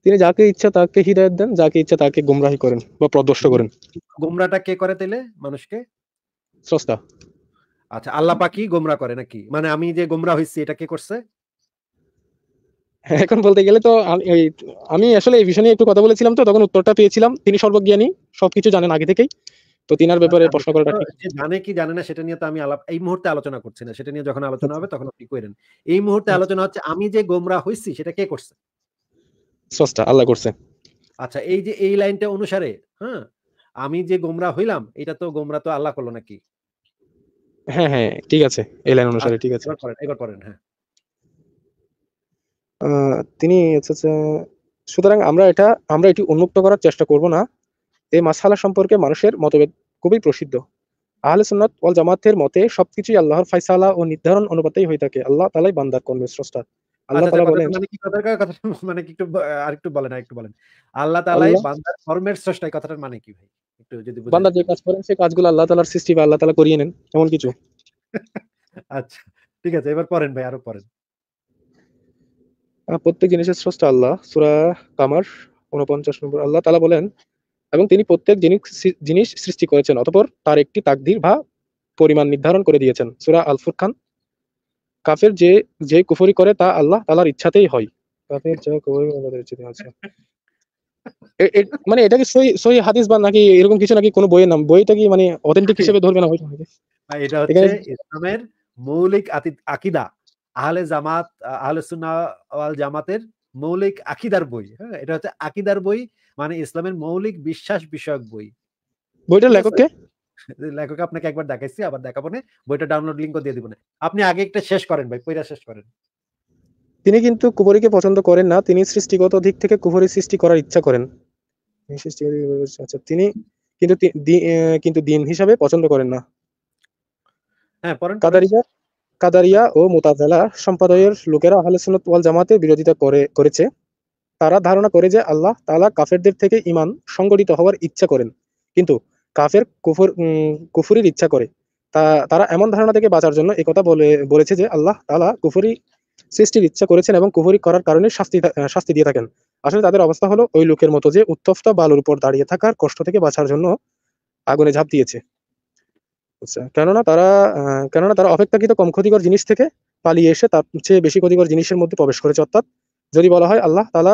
তিনি যাকে ইচ্ছা তাকে হিদায়ত দেন যাকে ইচ্ছা তাকে গোমরাহি করেন বা করেন গোমরাটা কে করে তাইলে মানুষকে স্রষ্টা আচ্ছা আল্লাহ পাকি গোমরা করে নাকি মানে আমি যে গোমরা হইছি এটা কে করছে এখন বলতে গেলে তো আমি আসলে এই বিষয়ে একটু কথা বলেছিলাম তো তখন উত্তরটা পেয়েছিলাম তিনি সর্বজ্ঞানী সবকিছু জানেন আগে থেকেই তো তিনার আচ্ছা, ব্যাপারে প্রশ্ন করাটা ঠিক জানে কি জানে না সেটা নিয়ে তো আমি আলাপ এই মুহূর্তে আলোচনা করছি না সেটা নিয়ে যখন আলোচনা আচ্ছা। হবে তখন আপনি কইরেন এই মুহূর্তে আচ্ছা। আলোচনা হচ্ছে আমি যে গোমরা হইছি সেটা কে করছে স্রষ্টা আল্লাহ করছে আচ্ছা এই যে এই লাইনটা অনুসারে হ্যাঁ আমি যে গোমরা হইলাম এটা তো গোমরা তো আল্লাহ করলো নাকি হ্যাঁ হ্যাঁ ঠিক আছে এই লাইন অনুসারে ঠিক আছে এবার পড়েন এবার পড়েন হ্যাঁ তিনি আচ্ছা আচ্ছা সুতরাং আমরা এটা আমরা এটি উন্মুক্ত করার চেষ্টা করব না এই মাসহালা সম্পর্কে মানুষের মতভেদ খুবই প্রসিদ্ধ আহলে সুন্নাত ওয়াল জামাতের মতে সবকিছুই আল্লাহর ফাইসালা ও নির্ধারণ অনুপাতেই হয়ে থাকে আল্লাহ তালাই বান্দার কর্মের স্রষ্টা আল্লাহ আচ্ছা, বলেন মানে, মানে একটু বলেন একটু বলেন আল্লাহ বান্দার কর্মের স্রষ্টা কথাটার মানে কি ভাই একটু যদি যে কাজ করেন সেই কাজগুলো আল্লাহ তাআলার সৃষ্টি বা আল্লাহ তাআলা করিয়ে নেন এমন কিছু <laughs> আচ্ছা ঠিক আছে এবার পড়েন ভাই আরো পড়েন প্রত্যেক জিনিসের স্রষ্টা আল্লাহ সুরা কামার উনপঞ্চাশ নম্বর আল্লাহ তালা বলেন এবং তিনি প্রত্যেক জিনিস সৃষ্টি করেছেন অতপর তার একটি তাকদির বা পরিমাণ নির্ধারণ করে দিয়েছেন সুরা আলফুর খান কাফের যে যে কুফরি করে তা আল্লাহ তালার ইচ্ছাতেই হয় কাফের আচ্ছা। মানে এটা কি সই সই হাদিস বা নাকি এরকম কিছু নাকি কোনো বইয়ের নাম বইটা কি মানে অথেন্টিক <laughs> হিসেবে ধরবে না এটা হচ্ছে ইসলামের মৌলিক আকিদা আহলে জামাত আহলে সুন্নাহ ওয়াল জামাতের মৌলিক আকিদার বই হ্যাঁ এটা হচ্ছে আকিদার বই মানে ইসলামের মৌলিক বিশ্বাস বিষয়ক বই বইটার লেখককে কে লেখক আপনাকে একবার দেখাইছি আবার দেখাবো না বইটা ডাউনলোড লিঙ্কও দিয়ে দিব না আপনি আগে একটা শেষ করেন ভাই পয়রা শেষ করেন তিনি কিন্তু কুফরিকে পছন্দ করেন না তিনি সৃষ্টিগত দিক থেকে কুফরি সৃষ্টি করার ইচ্ছা করেন আচ্ছা তিনি কিন্তু কিন্তু দিন হিসাবে পছন্দ করেন না হ্যাঁ কাদারিয়া কাদারিয়া ও মুতাজালা সম্প্রদায়ের লোকেরা আহলে সুন্নাত ওয়াল জামাতের বিরোধিতা করে করেছে তারা ধারণা করে যে আল্লাহ তালা কাফেরদের থেকে ইমান সংগঠিত হওয়ার ইচ্ছা করেন কিন্তু কাফের কুফুর কুফুরির ইচ্ছা করে তা তারা এমন ধারণা থেকে বাঁচার জন্য কথা বলে বলেছে যে আল্লাহ তালা কুফুরি সৃষ্টির ইচ্ছা করেছেন এবং কুফুরি করার কারণে শাস্তি শাস্তি দিয়ে থাকেন আসলে তাদের অবস্থা হলো ওই লোকের মতো যে উত্তপ্ত বালুর উপর দাঁড়িয়ে থাকার কষ্ট থেকে বাঁচার জন্য আগুনে ঝাঁপ দিয়েছে আচ্ছা কেননা তারা কেননা তারা অপেক্ষাকৃত কম ক্ষতিকর জিনিস থেকে পালিয়ে এসে তার চেয়ে বেশি ক্ষতিকর জিনিসের মধ্যে প্রবেশ করেছে অর্থাৎ যদি বলা হয় আল্লাহ তালা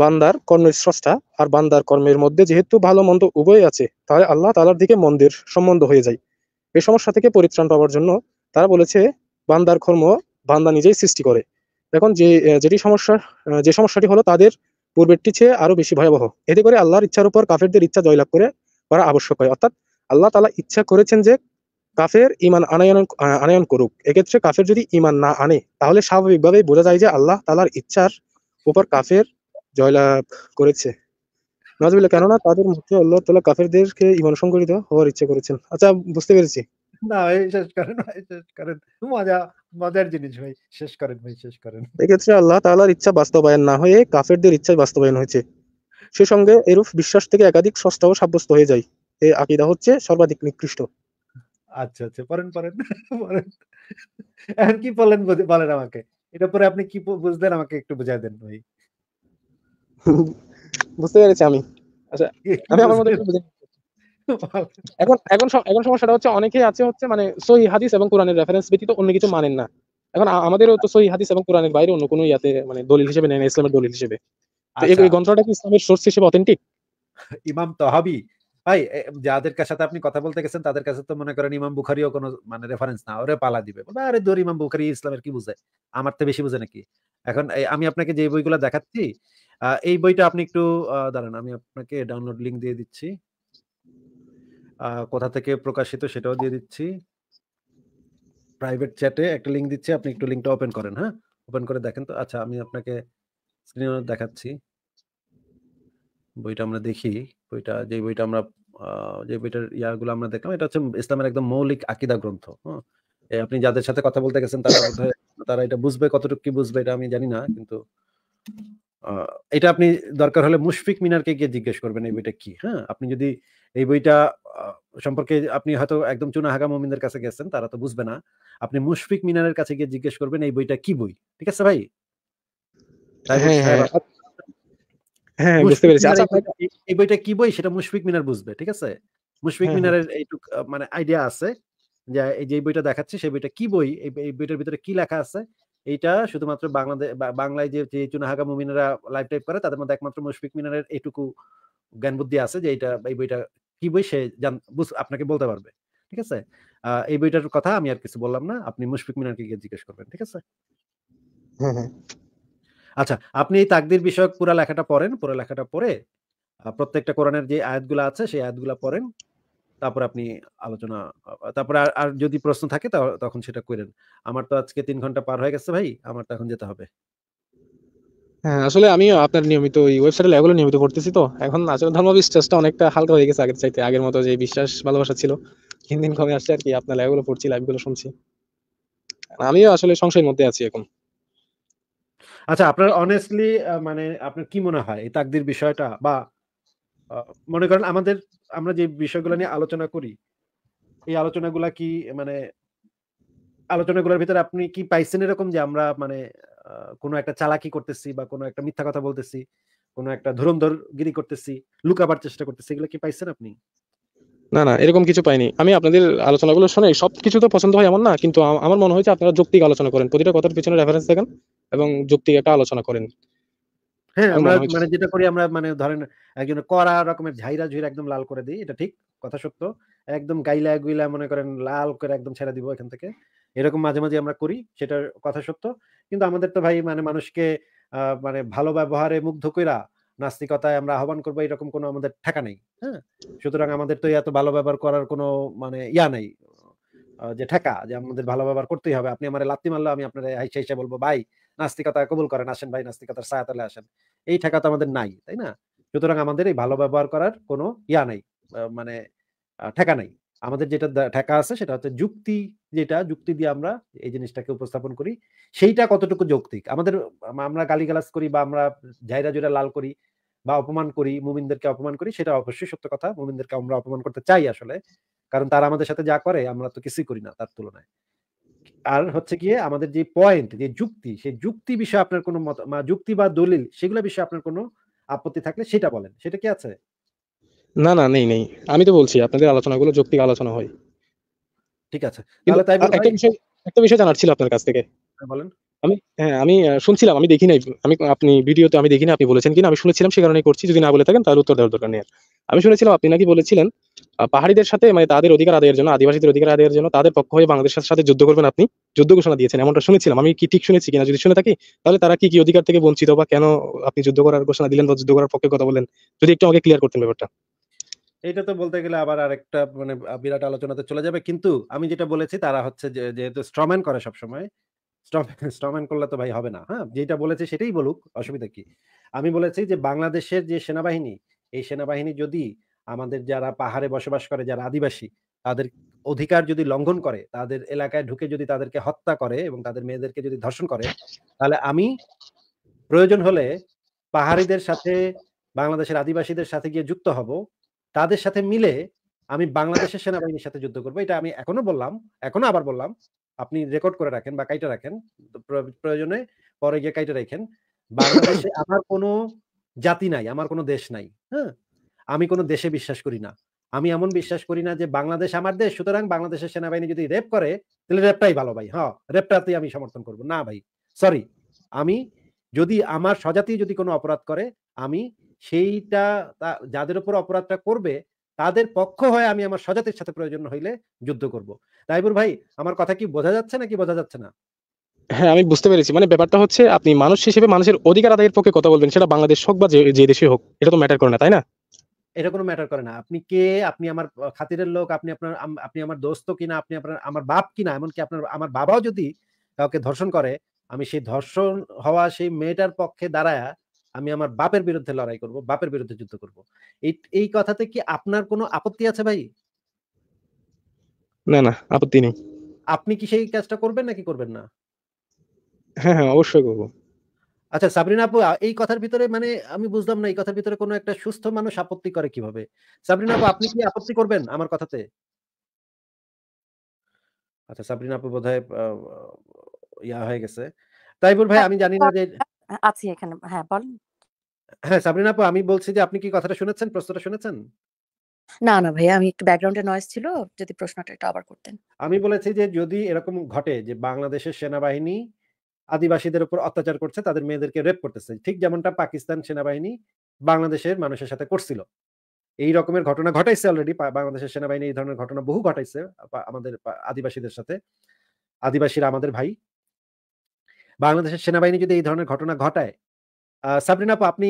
বান্দার কর্মের স্রষ্টা আর বান্দার কর্মের মধ্যে যেহেতু ভালো মন্দ উভয় আছে তাহলে আল্লাহ তালার দিকে মন্দির সম্বন্ধ হয়ে যায় এই সমস্যা থেকে পরিত্রাণ পাওয়ার জন্য তারা বলেছে বান্দার কর্ম বান্দা নিজেই সৃষ্টি করে এখন যে যেটি সমস্যা যে সমস্যাটি হলো তাদের পূর্বেরটি চেয়ে আরো বেশি ভয়াবহ এতে করে আল্লাহর ইচ্ছার উপর কাফেরদের ইচ্ছা জয়লাভ করে করা আবশ্যক হয় অর্থাৎ আল্লাহ তালা ইচ্ছা করেছেন যে কাফের ইমান আনায়ন আনায়ন করুক এক্ষেত্রে কাফের যদি ইমান না আনে তাহলে স্বাভাবিকভাবেই বোঝা যায় যে আল্লাহ তালার ইচ্ছার উপর কাফের জয়লাভ করেছে নজবিল্লা কেননা তাদের মধ্যে আল্লাহ তালা কাফেরদেরকে ইমান সংগঠিত হওয়ার ইচ্ছে করেছেন আচ্ছা বুঝতে পেরেছি না শেষ করেন শেষ করেন মজা মজার জিনিস ভাই শেষ করেন ভাই শেষ করেন এক্ষেত্রে আল্লাহ তালার ইচ্ছা বাস্তবায়ন না হয়ে কাফেরদের বাস্তবায়ন হয়েছে সে সঙ্গে এরূপ বিশ্বাস থেকে একাধিক ও সাব্যস্ত হয়ে যায় এই আকিদা হচ্ছে সর্বাধিক নিকৃষ্ট আচ্ছা আচ্ছা পারেন পারেন পারেন এখন কি বলেন বলেন আমাকে এটা পরে আপনি কি বুঝলেন আমাকে একটু বুঝাই দেন ভাই বুঝতে পেরেছি আমি আচ্ছা আমি আমার মধ্যে এখন এখন এখন সমস্যাটা হচ্ছে অনেকেই আছে হচ্ছে মানে সহি হাদিস এবং কোরআনের রেফারেন্স ব্যতীত অন্য কিছু মানেন না এখন আমাদেরও তো সহি হাদিস এবং কোরআনের বাইরে অন্য কোনো ইয়াতে মানে দলিল হিসেবে ইসলামের দলিল হিসেবে আচ্ছা। এই গ্রন্থটা কি ইসলামের সোর্স হিসেবে অথেন্টিক ইমাম তহাবি ভাই যাদের সাথে আপনি কথা বলতে গেছেন তাদের কাছে তো মনে করেন ইমাম বুখারিও কোনো মানে রেফারেন্স না ওরে পালা দিবে আরে দূর ইমাম বুখারি ইসলামের কি বুঝে আমার তো বেশি বুঝে নাকি এখন আমি আপনাকে যে বইগুলো দেখাচ্ছি এই বইটা আপনি একটু দাঁড়ান আমি আপনাকে ডাউনলোড লিঙ্ক দিয়ে দিচ্ছি কোথা থেকে প্রকাশিত সেটাও দিয়ে দিচ্ছি প্রাইভেট চ্যাটে একটা লিঙ্ক দিচ্ছি আপনি একটু লিঙ্কটা ওপেন করেন হ্যাঁ ওপেন করে দেখেন তো আচ্ছা আমি আপনাকে স্ক্রিনে দেখাচ্ছি বইটা আমরা দেখি বইটা যে বইটা আমরা যে বইটার ইয়াগুলো আমরা দেখলাম এটা হচ্ছে ইসলামের একদম মৌলিক আকিদা গ্রন্থ হ্যাঁ? আপনি যাদের সাথে কথা বলতে গেছেন তারা তারা এটা বুঝবে কতটুকু কি বুঝবে এটা আমি জানি না কিন্তু এটা আপনি দরকার হলে মুশফিক মিনারকে গিয়ে জিজ্ঞেস করবেন এই বইটা কি হ্যাঁ আপনি যদি এই বইটা সম্পর্কে আপনি হয়তো একদম চুনা হাগা মমিনদের কাছে গেছেন তারা তো বুঝবে না আপনি মুশফিক মিনারের কাছে গিয়ে জিজ্ঞেস করবেন এই বইটা কি বই ঠিক আছে ভাই হ্যাঁ, হ্যাঁ, হ্যাঁ। আচ্ছা, এই বইটা কি বই সেটা মুশফিক মিনার বুঝবে ঠিক আছে মুশফিক মিনারের এইটুক মানে আইডিয়া আছে যে এই যে বইটা দেখাচ্ছে সেই বইটা কি বই এই বইটার ভিতরে কি লেখা আছে এটা শুধুমাত্র বাংলাদেশ বাংলায় যে যে চুনাহাগা মুমিনরা লাইভ টাইপ করে তাদের মধ্যে একমাত্র মুশফিক মিনারের এটুকু জ্ঞান বুদ্ধি আছে যে এটা এই বইটা কি বই সে জান আপনাকে বলতে পারবে ঠিক আছে এই বইটার কথা আমি আর কিছু বললাম না আপনি মুশফিক মিনারকে গিয়ে জিজ্ঞেস করবেন ঠিক আছে হ্যাঁ, হ্যাঁ। আচ্ছা আপনি এই তাকদির বিষয়ক পুরো লেখাটা পড়েন পুরো লেখাটা পড়ে প্রত্যেকটা কোরআনের যে আয়াতগুলো আছে সেই আয়াতগুলো পড়েন তারপর আপনি আলোচনা তারপরে আর যদি প্রশ্ন থাকে তখন সেটা করেন আমার তো আজকে তিন ঘন্টা পার হয়ে গেছে ভাই আমার তো এখন যেতে হবে হ্যাঁ আসলে আমি আপনার নিয়মিত এই ওয়েবসাইটে লেগুলো নিয়মিত তো এখন আসলে ধর্মবিশ্বাসটা অনেকটা হালকা হয়ে গেছে আগের চাইতে আগের মতো যে বিশ্বাস ভালোবাসা ছিল দিন দিন কমে আসছে আর কি আপনার লেগুলো পড়ছি লাইভগুলো শুনছি আমিও আসলে সংশয়ের মধ্যে আছি এখন আচ্ছা আপনার অনেস্টলি মানে আপনার কি মনে হয় এই তাকদির বিষয়টা বা মনে করেন আমাদের আমরা যে বিষয়গুলো নিয়ে আলোচনা করি এই আলোচনাগুলা কি মানে আলোচনাগুলোর ভিতরে আপনি কি পাইছেন এরকম যে আমরা মানে কোনো একটা চালাকি করতেছি বা কোনো একটা মিথ্যা কথা বলতেছি কোনো একটা গিরি করতেছি লুকাবার চেষ্টা করতেছি এগুলো কি পাইছেন আপনি না না এরকম কিছু পাইনি আমি আপনাদের আলোচনাগুলো শুনে সব কিছু তো পছন্দ হয় এমন না কিন্তু আমার মনে হয়েছে আপনারা যৌক্তিক আলোচনা করেন প্রতিটা কথার পিছনে রেফারেন্স দেখেন এবং যৌক্তিক একটা আলোচনা করেন হ্যাঁ আমরা মানে যেটা করি আমরা মানে ধরেন একজন রকমের ঝাইরা ঝুইরা একদম লাল করে দিই এটা ঠিক কথা সত্য একদম গাইলা গুইলা মনে করেন লাল করে একদম ছেড়ে দিব এখান থেকে এরকম মাঝে মাঝে আমরা করি কথা সত্য কিন্তু আমাদের তো ভাই মানে মানুষকে মানে ভালো ব্যবহারে মুগ্ধ কইরা নাস্তিকতায় আমরা আহ্বান করবো এরকম কোনো আমাদের ঠেকা নেই হ্যাঁ সুতরাং আমাদের তো এত ভালো ব্যবহার করার কোনো মানে ইয়া নেই যে ঠেকা যে আমাদের ভালো ব্যবহার করতেই হবে আপনি আমার লাত্তি মারলো আমি আপনার হাইসা বলবো ভাই নাস্তিকতা কবুল করেন আসেন ভাই নাস্তিকতার সায়াতালে আসেন এই ঠেকা তো আমাদের নাই তাই না সুতরাং আমাদের এই ভালো ব্যবহার করার কোনো ইয়া নাই মানে ঠেকা নাই আমাদের যেটা ঠেকা আছে সেটা হচ্ছে যুক্তি যেটা যুক্তি দিয়ে আমরা এই জিনিসটাকে উপস্থাপন করি সেইটা কতটুকু যৌক্তিক আমাদের আমরা গালি গালিগালাজ করি বা আমরা জায়রা জোড়া লাল করি বা অপমান করি মুমিনদেরকে অপমান করি সেটা অবশ্যই সত্য কথা মুমিনদেরকে আমরা অপমান করতে চাই আসলে কারণ তারা আমাদের সাথে যা করে আমরা তো কিছুই করি না তার তুলনায় আর হচ্ছে গিয়ে আমাদের যে পয়েন্ট যে যুক্তি সেই যুক্তি বিষয়ে আপনার কোনো মত যুক্তি বা দলিল সেগুলো বিষয়ে আপনার কোনো আপত্তি থাকলে সেটা বলেন সেটা কি আছে না না নেই নেই আমি তো বলছি আপনাদের আলোচনাগুলো যৌক্তিক আলোচনা হয় ঠিক আছে তাহলে তাই একটা বিষয় একটা বিষয় জানার ছিল আপনার কাছ থেকে হ্যাঁ, বলেন আমি হ্যাঁ আমি শুনছিলাম আমি দেখি নাই আমি আপনি ভিডিওতে আমি দেখি না আপনি বলেছেন কিনা আমি শুনেছিলাম সে কারণে করছি যদি না বলে থাকেন তাহলে উত্তর দেওয়ার দরকার নেই আমি শুনেছিলাম আপনি নাকি বলেছিলেন পাহাড়িদের সাথে মানে তাদের অধিকার আদায়ের জন্য আদিবাসীদের অধিকার আদায়ের জন্য তাদের পক্ষ হয়ে বাংলাদেশের সাথে যুদ্ধ করবেন আপনি যুদ্ধ ঘোষণা দিয়েছেন এমনটা শুনেছিলাম আমি কি ঠিক শুনেছি কিনা যদি শুনে থাকি তাহলে তারা কি কি অধিকার থেকে বঞ্চিত বা কেন আপনি যুদ্ধ করার ঘোষণা দিলেন বা যুদ্ধ করার পক্ষে কথা বলেন যদি একটু আমাকে ক্লিয়ার করতেন ব্যাপারটা এটা তো বলতে গেলে আবার আরেকটা মানে বিরাট আলোচনাতে চলে যাবে কিন্তু আমি যেটা বলেছি তারা হচ্ছে যেহেতু স্ট্রম্যান করে সবসময় স্টপ <laughs> করলে তো ভাই হবে না হ্যাঁ যেটা বলেছে সেটাই বলুক অসুবিধা কি আমি বলেছি যে বাংলাদেশের যে সেনাবাহিনী এই সেনাবাহিনী যদি আমাদের যারা পাহাড়ে বসবাস করে যারা আদিবাসী তাদের অধিকার যদি লঙ্ঘন করে তাদের এলাকায় ঢুকে যদি তাদেরকে হত্যা করে এবং তাদের মেয়েদেরকে যদি ধর্ষণ করে তাহলে আমি প্রয়োজন হলে পাহাড়িদের সাথে বাংলাদেশের আদিবাসীদের সাথে গিয়ে যুক্ত হব তাদের সাথে মিলে আমি বাংলাদেশের সেনাবাহিনীর সাথে যুদ্ধ করবো এটা আমি এখনো বললাম এখনো আবার বললাম আপনি রেকর্ড করে রাখেন বা কাইটা রাখেন প্রয়োজনে পরে গিয়ে কাইটা রাখেন বাংলাদেশে <coughs> আমার কোনো জাতি নাই আমার কোনো দেশ নাই হ্যাঁ আমি কোনো দেশে বিশ্বাস করি না আমি এমন বিশ্বাস করি না যে বাংলাদেশ আমার দেশ সুতরাং বাংলাদেশের সেনাবাহিনী যদি রেপ করে তাহলে রেপটাই ভালো ভাই হ্যাঁ রেপটাতে আমি সমর্থন করব না ভাই সরি আমি যদি আমার স্বজাতি যদি কোনো অপরাধ করে আমি সেইটা যাদের উপর অপরাধটা করবে তাদের পক্ষ হয়ে আমি আমার স্বজাতির সাথে প্রয়োজন হইলে যুদ্ধ করব তাইবুর ভাই আমার কথা কি বোঝা যাচ্ছে নাকি বোঝা যাচ্ছে না হ্যাঁ আমি বুঝতে পেরেছি মানে ব্যাপারটা হচ্ছে আপনি মানুষ হিসেবে মানুষের অধিকার আদায়ের পক্ষে কথা বলবেন সেটা বাংলাদেশ হোক বা যে দেশে হোক এটা তো ম্যাটার করে না তাই না এটা কোনো ম্যাটার করে না আপনি কে আপনি আমার খাতিরের লোক আপনি আপনার আপনি আমার দোস্ত কিনা আপনি আপনার আমার বাপ কিনা এমনকি আপনার আমার বাবাও যদি কাউকে ধর্ষণ করে আমি সেই ধর্ষণ হওয়া সেই মেয়েটার পক্ষে দাঁড়ায় আমি আমার বাপের বিরুদ্ধে লড়াই করব বাপের বিরুদ্ধে যুদ্ধ করব এই এই কথাতে কি আপনার কোনো আপত্তি আছে ভাই না না আপত্তি নেই আপনি কি সেই কাজটা করবেন নাকি করবেন না হ্যাঁ হ্যাঁ অবশ্যই করব আচ্ছা সাবরিনা আপু এই কথার ভিতরে মানে আমি বুঝলাম না এই কথার ভিতরে কোনো একটা সুস্থ মানুষ আপত্তি করে কিভাবে সাবরিনা আপু আপনি কি আপত্তি করবেন আমার কথাতে আচ্ছা সাবরিনা আপু বোধহয় ইয়া হয়ে গেছে তাইবুল ভাই আমি জানি না যে আচ্ছা, আচ্ছা, আছি এখানে হ্যাঁ বলেন হ্যাঁ সাবরিনা আপু আমি বলছি যে আপনি কি কথাটা শুনেছেন প্রশ্নটা শুনেছেন না না ভাইয়া আমি একটু ব্যাকগ্রাউন্ডে নয়েজ ছিল যদি প্রশ্নটা একটু আবার করতেন আমি বলেছি যে যদি এরকম ঘটে যে বাংলাদেশের সেনাবাহিনী আদিবাসীদের উপর অত্যাচার করছে তাদের মেয়েদেরকে রেপ করতেছে ঠিক যেমনটা পাকিস্তান সেনাবাহিনী বাংলাদেশের মানুষের সাথে করছিল এই রকমের ঘটনা ঘটাইছে অলরেডি বাংলাদেশের সেনাবাহিনী এই ধরনের ঘটনা বহু ঘটাইছে আমাদের আদিবাসীদের সাথে আদিবাসীরা আমাদের ভাই বাংলাদেশের সেনাবাহিনী যদি এই ধরনের ঘটনা ঘটায় আপু আপনি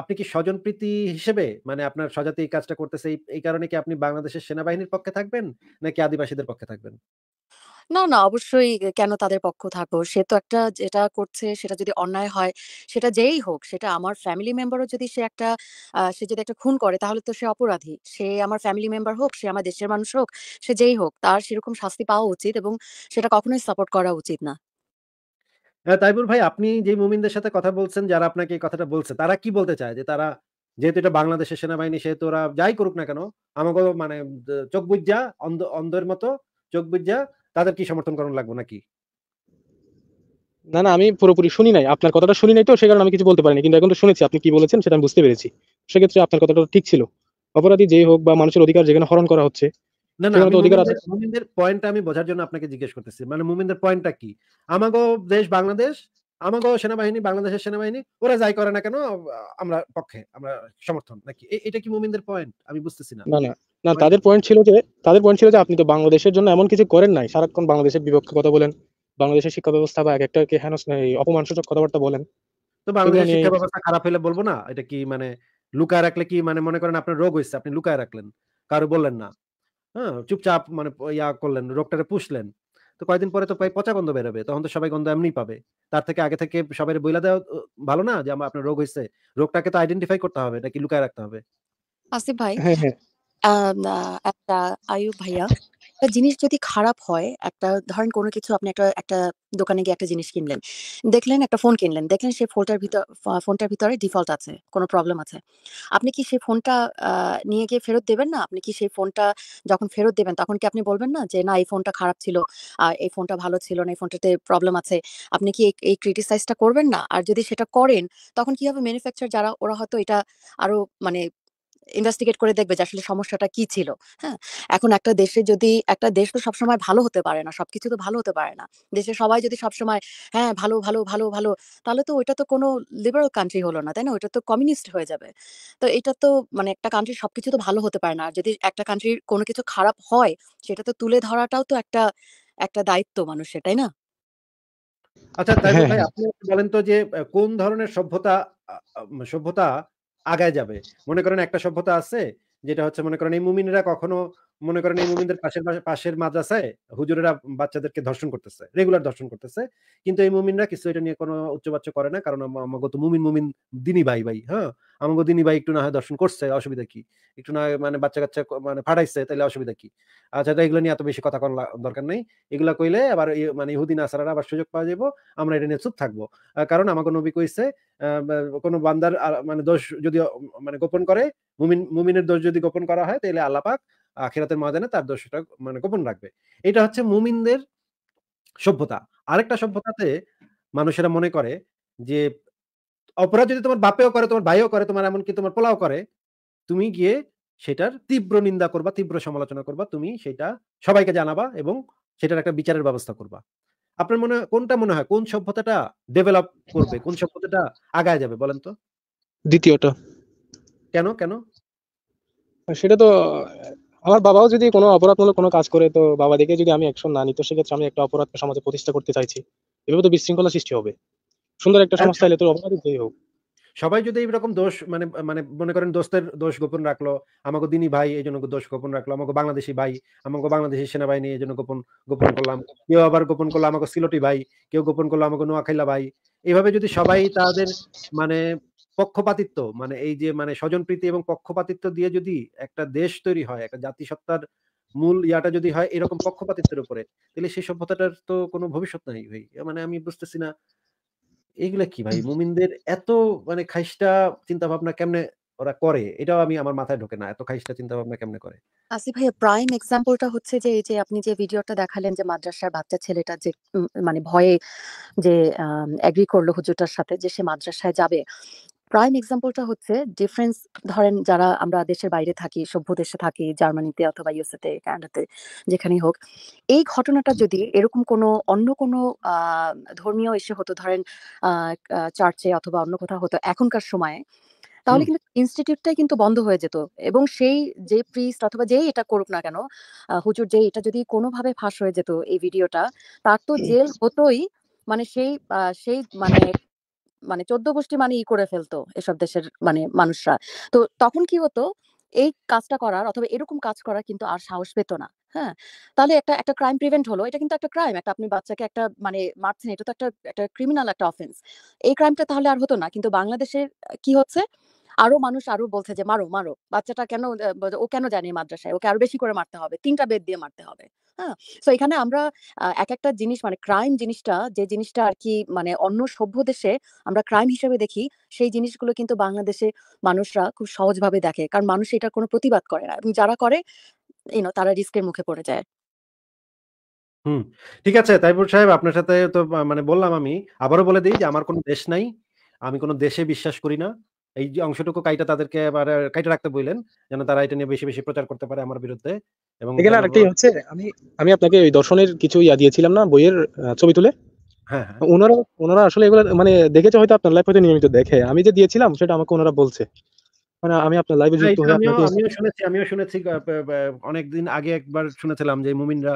আপনি কি স্বজনপ্রীতি হিসেবে মানে আপনার এই কাজটা করতেছে এই কারণে কি আপনি বাংলাদেশের সেনাবাহিনীর পক্ষে থাকবেন নাকি আদিবাসীদের পক্ষে থাকবেন না না অবশ্যই কেন তাদের পক্ষ থাকো সে তো একটা যেটা করছে সেটা যদি অন্যায় হয় সেটা যেই হোক সেটা আমার ফ্যামিলি মেম্বারও যদি সে একটা সে যদি একটা খুন করে তাহলে তো সে অপরাধী সে আমার ফ্যামিলি মেম্বার হোক সে আমার দেশের মানুষ হোক সে যেই হোক তার সেরকম শাস্তি পাওয়া উচিত এবং সেটা কখনোই সাপোর্ট করা উচিত না হ্যাঁ, তাইপুর ভাই আপনি যে মুমিনদের সাথে কথা বলছেন, যারা আপনাকে এই কথাটা বলছে, তারা কি বলতে চায়? যে তারা যেহেতু এটা বাংলাদেশের সেনাবাহিনী সেহেতু ওরা যাই করুক না কেন, আমাকে মানে চোখ বুঝা অন্ধের মতো চোখ বুঝা তাদের কি সমর্থন করানো লাগবো নাকি? না, না আমি পুরোপুরি শুনি নাই। আপনার কথাটা শুনি নাই তো সে কারণে আমি কিছু বলতে পারিনি। কিন্তু এখন তো শুনেছি আপনি কি বলেছেন সেটা আমি বুঝতে পেরেছি। সেক্ষেত্রে আপনার কথাটা ঠিক ছিল। অপরাধী যেই হোক বা মানুষের অধিকার যেখানে হরণ করা হচ্ছে না না মুমিনদের পয়েন্টটা আমি বোঝার জন্য আপনাকে জিজ্ঞেস করতেছি মানে মুমিনদের পয়েন্টটা কি আমাগো দেশ বাংলাদেশ আমাগো সেনাবাহিনী বাংলাদেশের সেনাবাহিনী ওরা যাই করে না কেন আমরা পক্ষে আমরা সমর্থন নাকি এটা কি মুমিনদের পয়েন্ট আমি বুঝতেছি না না না তাদের পয়েন্ট ছিল যে তাদের পয়েন্ট ছিল যে আপনি তো বাংলাদেশের জন্য এমন কিছু করেন নাই সারাক্ষণ বাংলাদেশের বিপক্ষে কথা বলেন বাংলাদেশের শিক্ষা ব্যবস্থা বা এক একটা কে হেনস অপমানসূচক কথাবার্তা বলেন তো বাংলাদেশের শিক্ষা ব্যবস্থা খারাপ হলে বলবো না এটা কি মানে লুকায় রাখলে কি মানে মনে করেন আপনার রোগ হয়েছে আপনি লুকায় রাখলেন কারো বললেন না হ্যাঁ চুপচাপ মানে ইয়া করলেন রোগটারে পুষলেন তো কয়েকদিন পরে তো প্রায় পচা গন্ধ বেরোবে তখন তো সবাই গন্ধ এমনি পাবে তার থেকে আগে থেকে সবাই বইলা দেওয়া ভালো না যে আমার আপনার রোগ হয়েছে রোগটাকে তো আইডেন্টিফাই করতে হবে নাকি লুকায় রাখতে হবে আসিফ ভাই হ্যাঁ, হ্যাঁ। একটা আয়ুব ভাইয়া একটা জিনিস যদি খারাপ হয় একটা ধরেন কোনো কিছু আপনি একটা একটা দোকানে গিয়ে একটা জিনিস কিনলেন দেখলেন একটা ফোন কিনলেন দেখলেন সেই ফোনটার ভিতর ফোনটার ভিতরে ডিফল্ট আছে কোনো প্রবলেম আছে আপনি কি সেই ফোনটা নিয়ে গিয়ে ফেরত দেবেন না আপনি কি সেই ফোনটা যখন ফেরত দেবেন তখন কি আপনি বলবেন না যে না এই ফোনটা খারাপ ছিল এই ফোনটা ভালো ছিল না এই ফোনটাতে প্রবলেম আছে আপনি কি এই ক্রিটিসাইজটা করবেন না আর যদি সেটা করেন তখন কি হবে ম্যানুফ্যাকচার যারা ওরা হয়তো এটা আরো মানে ইনভেস্টিগেট করে দেখবে যে আসলে সমস্যাটা কি ছিল হ্যাঁ এখন একটা দেশে যদি একটা দেশ তো সবসময় ভালো হতে পারে না সবকিছু তো ভালো হতে পারে না দেশে সবাই যদি সবসময় হ্যাঁ ভালো ভালো ভালো ভালো তাহলে তো ওইটা তো কোনো লিবারাল কান্ট্রি হলো না তাই না ওইটা তো কমিউনিস্ট হয়ে যাবে তো এটা তো মানে একটা কান্ট্রির সবকিছু তো ভালো হতে পারে না আর যদি একটা কান্ট্রির কোনো কিছু খারাপ হয় সেটা তো তুলে ধরাটাও তো একটা একটা দায়িত্ব মানুষের তাই না আচ্ছা তাই হ্যাঁ, হ্যাঁ। আপনি বলেন তো যে কোন ধরনের সভ্যতা সভ্যতা আগায় যাবে মনে করেন একটা সভ্যতা আছে যেটা হচ্ছে মনে করেন এই মুমিনরা কখনো মনে করেন এই মুমিনদের পাশের পাশের মাদ্রাসায় হুজুরেরা বাচ্চাদেরকে ধর্ষণ করতেছে রেগুলার ধর্ষণ করতেছে কিন্তু এই মুমিনরা কিছু এটা নিয়ে কোনো উচ্চবাচ্য করে না কারণ আমাগত মুমিন মুমিন দিনী ভাই ভাই হ্যাঁ আমাগো দিনী ভাই একটু না হয় দর্শন করছে অসুবিধা কি একটু না মানে বাচ্চা কাচ্চা মানে ফাটাইছে তাহলে অসুবিধা কি আচ্ছা এগুলো নিয়ে এত বেশি কথা করার দরকার নেই এগুলা কইলে আবার মানে ইহুদি আসারা আবার সুযোগ পাওয়া যাবো আমরা এটা নিয়ে চুপ থাকবো কারণ আমাকে নবী কইছে কোনো বান্দার মানে দোষ যদি মানে গোপন করে মুমিন মুমিনের দোষ যদি গোপন করা হয় তাহলে আল্লাপাক আখেরাতের ময়দানে তার দোষটা মানে গোপন রাখবে এটা হচ্ছে মুমিনদের সভ্যতা আরেকটা সভ্যতাতে মানুষেরা মনে করে যে অপরাধ যদি তোমার বাপেও করে তোমার ভাইও করে তোমার এমনকি তোমার পোলাও করে তুমি গিয়ে সেটার তীব্র নিন্দা করবা তীব্র সমালোচনা করবা তুমি সেটা সবাইকে জানাবা এবং সেটার একটা বিচারের ব্যবস্থা করবা আপনার মনে হয় কোনটা মনে হয় কোন সভ্যতাটা ডেভেলপ করবে কোন সভ্যতাটা আগায় যাবে বলেন তো দ্বিতীয়টা কেন কেন সেটা তো আমার বাবাও যদি কোনো অপরাধমূলক কোনো কাজ করে তো বাবা দেখে যদি আমি অ্যাকশন না নিত সেক্ষেত্রে আমি একটা অপরাধ সমাজে প্রতিষ্ঠা করতে চাইছি এভাবে তো বিশৃঙ্খলা সৃষ্টি হবে সুন্দর একটা আচ্ছা। সমস্যা চাইলে তো অপরাধ যেই হোক সবাই যদি এইরকম দোষ মানে মানে মনে করেন দোস্তের দোষ গোপন রাখলো আমাকে দিনী ভাই এই জন্য দোষ গোপন রাখলো আমাকে বাংলাদেশি ভাই আমাকে বাংলাদেশি সেনাবাহিনী এই জন্য গোপন গোপন করলাম কেউ আবার গোপন করলো আমাকে সিলটি ভাই কেউ গোপন করলো আমাকে নোয়াখাইলা ভাই এভাবে যদি সবাই তাদের মানে পক্ষপাতিত্ব মানে এই যে মানে স্বজনপ্রীতি এবং পক্ষপাতিত্ব দিয়ে যদি একটা দেশ তৈরি হয় একটা জাতিসত্তার মূল ইয়াটা যদি হয় এরকম পক্ষপাতিত্বের উপরে তাহলে সেই সভ্যতাটার তো কোনো ভবিষ্যৎ নাই ভাই মানে আমি বুঝতেছি না এইগুলা কি ভাই মুমিনদের এত মানে খাইসটা চিন্তা ভাবনা কেমনে ওরা করে এটাও আমি আমার মাথায় ঢোকে না এত খাইসটা চিন্তা ভাবনা কেমনে করে আসি ভাই প্রাইম এক্সাম্পলটা হচ্ছে যে এই যে আপনি যে ভিডিওটা দেখালেন যে মাদ্রাসার বাচ্চা ছেলেটা যে মানে ভয়ে যে এগ্রি করলো হুজুরটার সাথে যে সে মাদ্রাসায় যাবে প্রাইম এক্সাম্পলটা হচ্ছে ডিফারেন্স ধরেন যারা আমরা দেশের বাইরে থাকি সভ্য দেশে থাকি জার্মানিতে অথবা ইউএসএতে ক্যানাডাতে যেখানেই হোক এই ঘটনাটা যদি এরকম কোনো অন্য কোনো ধর্মীয় এসে হতো ধরেন চার্চে অথবা অন্য কোথাও হতো এখনকার সময়ে তাহলে কিন্তু ইনস্টিটিউটটাই কিন্তু বন্ধ হয়ে যেত এবং সেই যে প্রিস্ট অথবা যেই এটা করুক না কেন হুজুর যে এটা যদি কোনোভাবে ফাঁস হয়ে যেত এই ভিডিওটা তার তো জেল হতোই মানে সেই সেই মানে মানে চোদ্দ গোষ্ঠী মানে ই করে ফেলতো এসব দেশের মানে মানুষরা তো তখন কি হতো এই কাজটা করার অথবা এরকম কাজ করার কিন্তু আর সাহস পেত না হ্যাঁ তাহলে একটা একটা ক্রাইম প্রিভেন্ট হলো এটা কিন্তু একটা ক্রাইম একটা আপনি বাচ্চাকে একটা মানে মারছেন এটা তো একটা একটা ক্রিমিনাল একটা অফেন্স এই ক্রাইমটা তাহলে আর হতো না কিন্তু বাংলাদেশে কি হচ্ছে আরো মানুষ আরো বলছে যে মারো মারো বাচ্চাটা কেন ও কেন জানে মাদ্রাসায় ওকে আরো বেশি করে মারতে হবে তিনটা বেদ দিয়ে মারতে হবে হ্যাঁ তো এখানে আমরা এক একটা জিনিস মানে ক্রাইম জিনিসটা যে জিনিসটা আর কি মানে অন্য সভ্য দেশে আমরা ক্রাইম হিসেবে দেখি সেই জিনিসগুলো কিন্তু বাংলাদেশে মানুষরা খুব সহজভাবে দেখে কারণ মানুষ এটা কোনো প্রতিবাদ করে না এবং যারা করে ইনো তারা রিস্কের মুখে পড়ে যায় হুম ঠিক আছে তাইপুর সাহেব আপনার সাথে তো মানে বললাম আমি আবারও বলে দিই যে আমার কোনো দেশ নাই আমি কোনো দেশে বিশ্বাস করি না এই যে অংশটুকু কাইটা তাদেরকে এবার কাইটা রাখতে বললেন যেন তারা এটা নিয়ে বেশি বেশি প্রচার করতে পারে আমার বিরুদ্ধে এবং এখানে আরেকটাই হচ্ছে আমি আমি আপনাকে ওই দর্শনের কিছু ইয়া দিয়েছিলাম না বইয়ের ছবি তুলে হ্যাঁ, হ্যাঁ ওনারা ওনারা আসলে এগুলো মানে দেখেছে হয়তো আপনার লাইফ হয়তো নিয়মিত দেখে আমি যে দিয়েছিলাম সেটা আমাকে ওনারা বলছে মানে আমি আপনার লাইভে যুক্ত আমিও শুনেছি আমিও শুনেছি অনেকদিন আগে একবার শুনেছিলাম যে মুমিনরা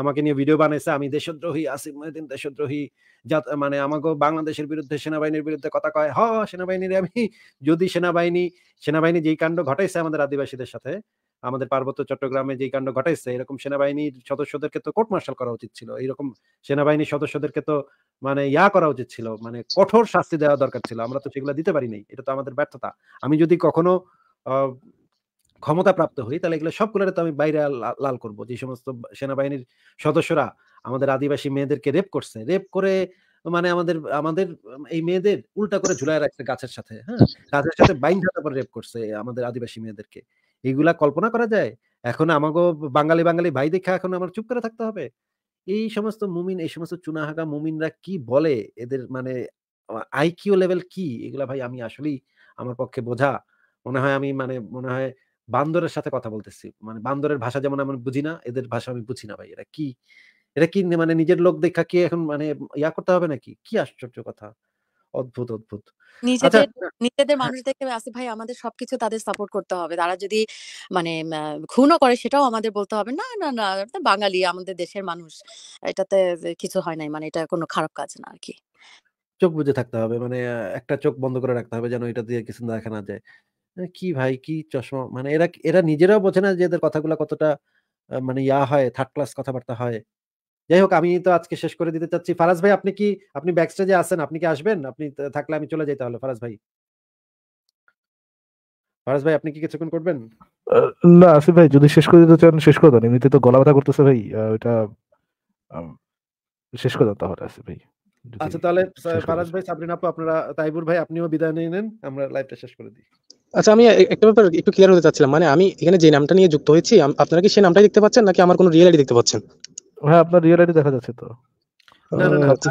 আমাকে নিয়ে ভিডিও বানাইছে আমি দেশদ্রোহী আসিফ মহিদিন দেশদ্রোহী যা মানে আমাকে বাংলাদেশের বিরুদ্ধে সেনাবাহিনীর বিরুদ্ধে কথা কয় হ সেনাবাহিনীর আমি যদি সেনাবাহিনী সেনাবাহিনী যেই কাণ্ড ঘটাইছে আমাদের আদিবাসীদের সাথে আমাদের পার্বত্য চট্টগ্রামে যেই কাণ্ড ঘটাইছে এরকম সেনাবাহিনীর সদস্যদেরকে তো কোর্ট মার্শাল করা উচিত ছিল এইরকম সেনাবাহিনীর সদস্যদেরকে তো মানে ইয়া করা উচিত ছিল মানে কঠোর শাস্তি দেওয়া দরকার ছিল আমরা তো সেগুলো দিতে পারি নাই এটা তো আমাদের ব্যর্থতা আমি যদি কখনো ক্ষমতা প্রাপ্ত হই তাহলে এগুলো সবগুলোতে আমি বাইরে লাল করব যে সমস্ত সেনাবাহিনীর সদস্যরা আমাদের আদিবাসী মেয়েদেরকে রেপ করছে রেপ করে মানে আমাদের আমাদের এই মেয়েদের উল্টা করে ঝুলায় রাখছে গাছের সাথে হ্যাঁ গাছের সাথে বাইন করে রেপ করছে আমাদের আদিবাসী মেয়েদেরকে এইগুলা কল্পনা করা যায় এখন আমাকে বাঙালি বাঙালি ভাই দেখে এখন আমার চুপ করে থাকতে হবে এই সমস্ত মুমিন এই সমস্ত চুনাহাগা মুমিনরা কি বলে এদের মানে আইকিউ লেভেল কি এগুলা ভাই আমি আসলেই আমার পক্ষে বোঝা মনে হয় আমি মানে মনে হয় বান্দরের সাথে কথা বলতেছি মানে বান্দরের ভাষা যেমন আমি বুঝি না এদের ভাষা আমি বুঝি না ভাই এরা কি এটা কি মানে নিজের লোক দেখা কি এখন মানে ইয়া করতে হবে নাকি কি আশ্চর্য কথা অদ্ভুত অদ্ভুত আচ্ছা নিজেদের নিজেদের হ্যাঁ। মানুষ দেখে আসিফ ভাই আমাদের সবকিছু তাদের সাপোর্ট করতে হবে তারা যদি মানে খুনও করে সেটাও আমাদের বলতে হবে না না না বাঙালি আমাদের দেশের মানুষ এটাতে কিছু হয় নাই মানে এটা কোনো খারাপ কাজ না আর কি চোখ বুঝে থাকতে হবে মানে একটা চোখ বন্ধ করে রাখতে হবে যেন এটা দিয়ে কিছু দেখা না যায় কি ভাই কি চশমা মানে এরা এরা নিজেরাও বোঝে না যে এদের কথাগুলো কতটা মানে ইয়া হয় থার্ড ক্লাস কথাবার্তা হয় যাই হোক আমি তো আজকে শেষ করে দিতে চাচ্ছি ফারাজ ভাই আপনি কি আপনি স্টেজে আসেন আপনি কি আসবেন আপনি থাকলে আমি চলে যাই তাহলে ফারাজ ভাই ফারাজ ভাই আপনি কি কিছুক্ষণ করবেন না আসিফ ভাই যদি শেষ করে দিতে চান শেষ করে দেন এমনিতে তো গলা ব্যথা করতেছে ভাই ওটা শেষ করে দেন তাহলে আসিফ ভাই আচ্ছা তাহলে ফারাজ ভাই সাবরিন আপু আপনারা তাইবুর ভাই আপনিও বিদায় নিয়ে নেন আমরা লাইভটা শেষ করে দিই আচ্ছা আমি একটা ব্যাপার একটু ক্লিয়ার হতে চাচ্ছিলাম মানে আমি এখানে যে নামটা নিয়ে যুক্ত হয়েছি আপনারা কি সেই নামটাই দেখতে পাচ্ছেন নাকি আমার কোনো রিয়েল আইডি দেখতে পাচ্ছেন হ্যাঁ আপনার রিয়েল আইডি দেখা যাচ্ছে তো আচ্ছা, আচ্ছা।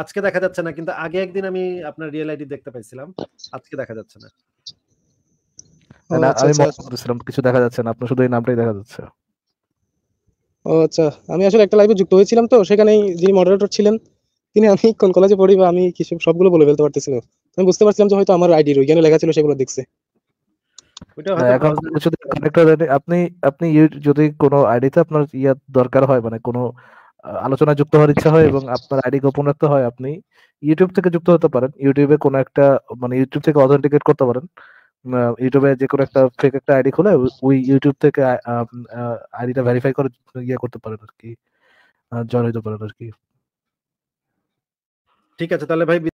আজকে দেখা যাচ্ছে না কিন্তু আগে একদিন আমি আপনার রিয়েল আইডি দেখতে পাইছিলাম আজকে দেখা যাচ্ছে না আচ্ছা, আমি মনে করতেছিলাম কিছু দেখা যাচ্ছে না আপনার শুধু এই নামটাই দেখা যাচ্ছে আচ্ছা আমি আসলে একটা লাইভে যুক্ত হয়েছিলাম তো সেখানেই যিনি মডারেটর ছিলেন তিনি আমি কোন কলেজে পড়ি বা আমি কিছু সবগুলো বলে ফেলতে পারতেছিলাম আমি বুঝতে পারছিলাম যে হয়তো আমার আইডির ওইখানে লেখা ছিল সেগুলো দেখছে হ্যাঁ, আপনি আপনি যদি কোনো আইডিতে আপনার ইয়া দরকার হয় মানে কোনো আলোচনা যুক্ত হওয়ার ইচ্ছা হয় এবং আপনার আইডি গোপন রাখতে হয় আপনি ইউটিউব থেকে যুক্ত হতে পারেন ইউটিউবে কোনো একটা মানে ইউটিউব থেকে অথেন্টিকেট করতে পারেন ইউটিউবে যে কোনো একটা ফেক একটা আইডি খুলে ওই ইউটিউব থেকে আইডিটা ভেরিফাই করে ইয়ে করতে পারেন আর কি জয়েন হতে পারেন আর কি ঠিক আছে তাহলে ভাই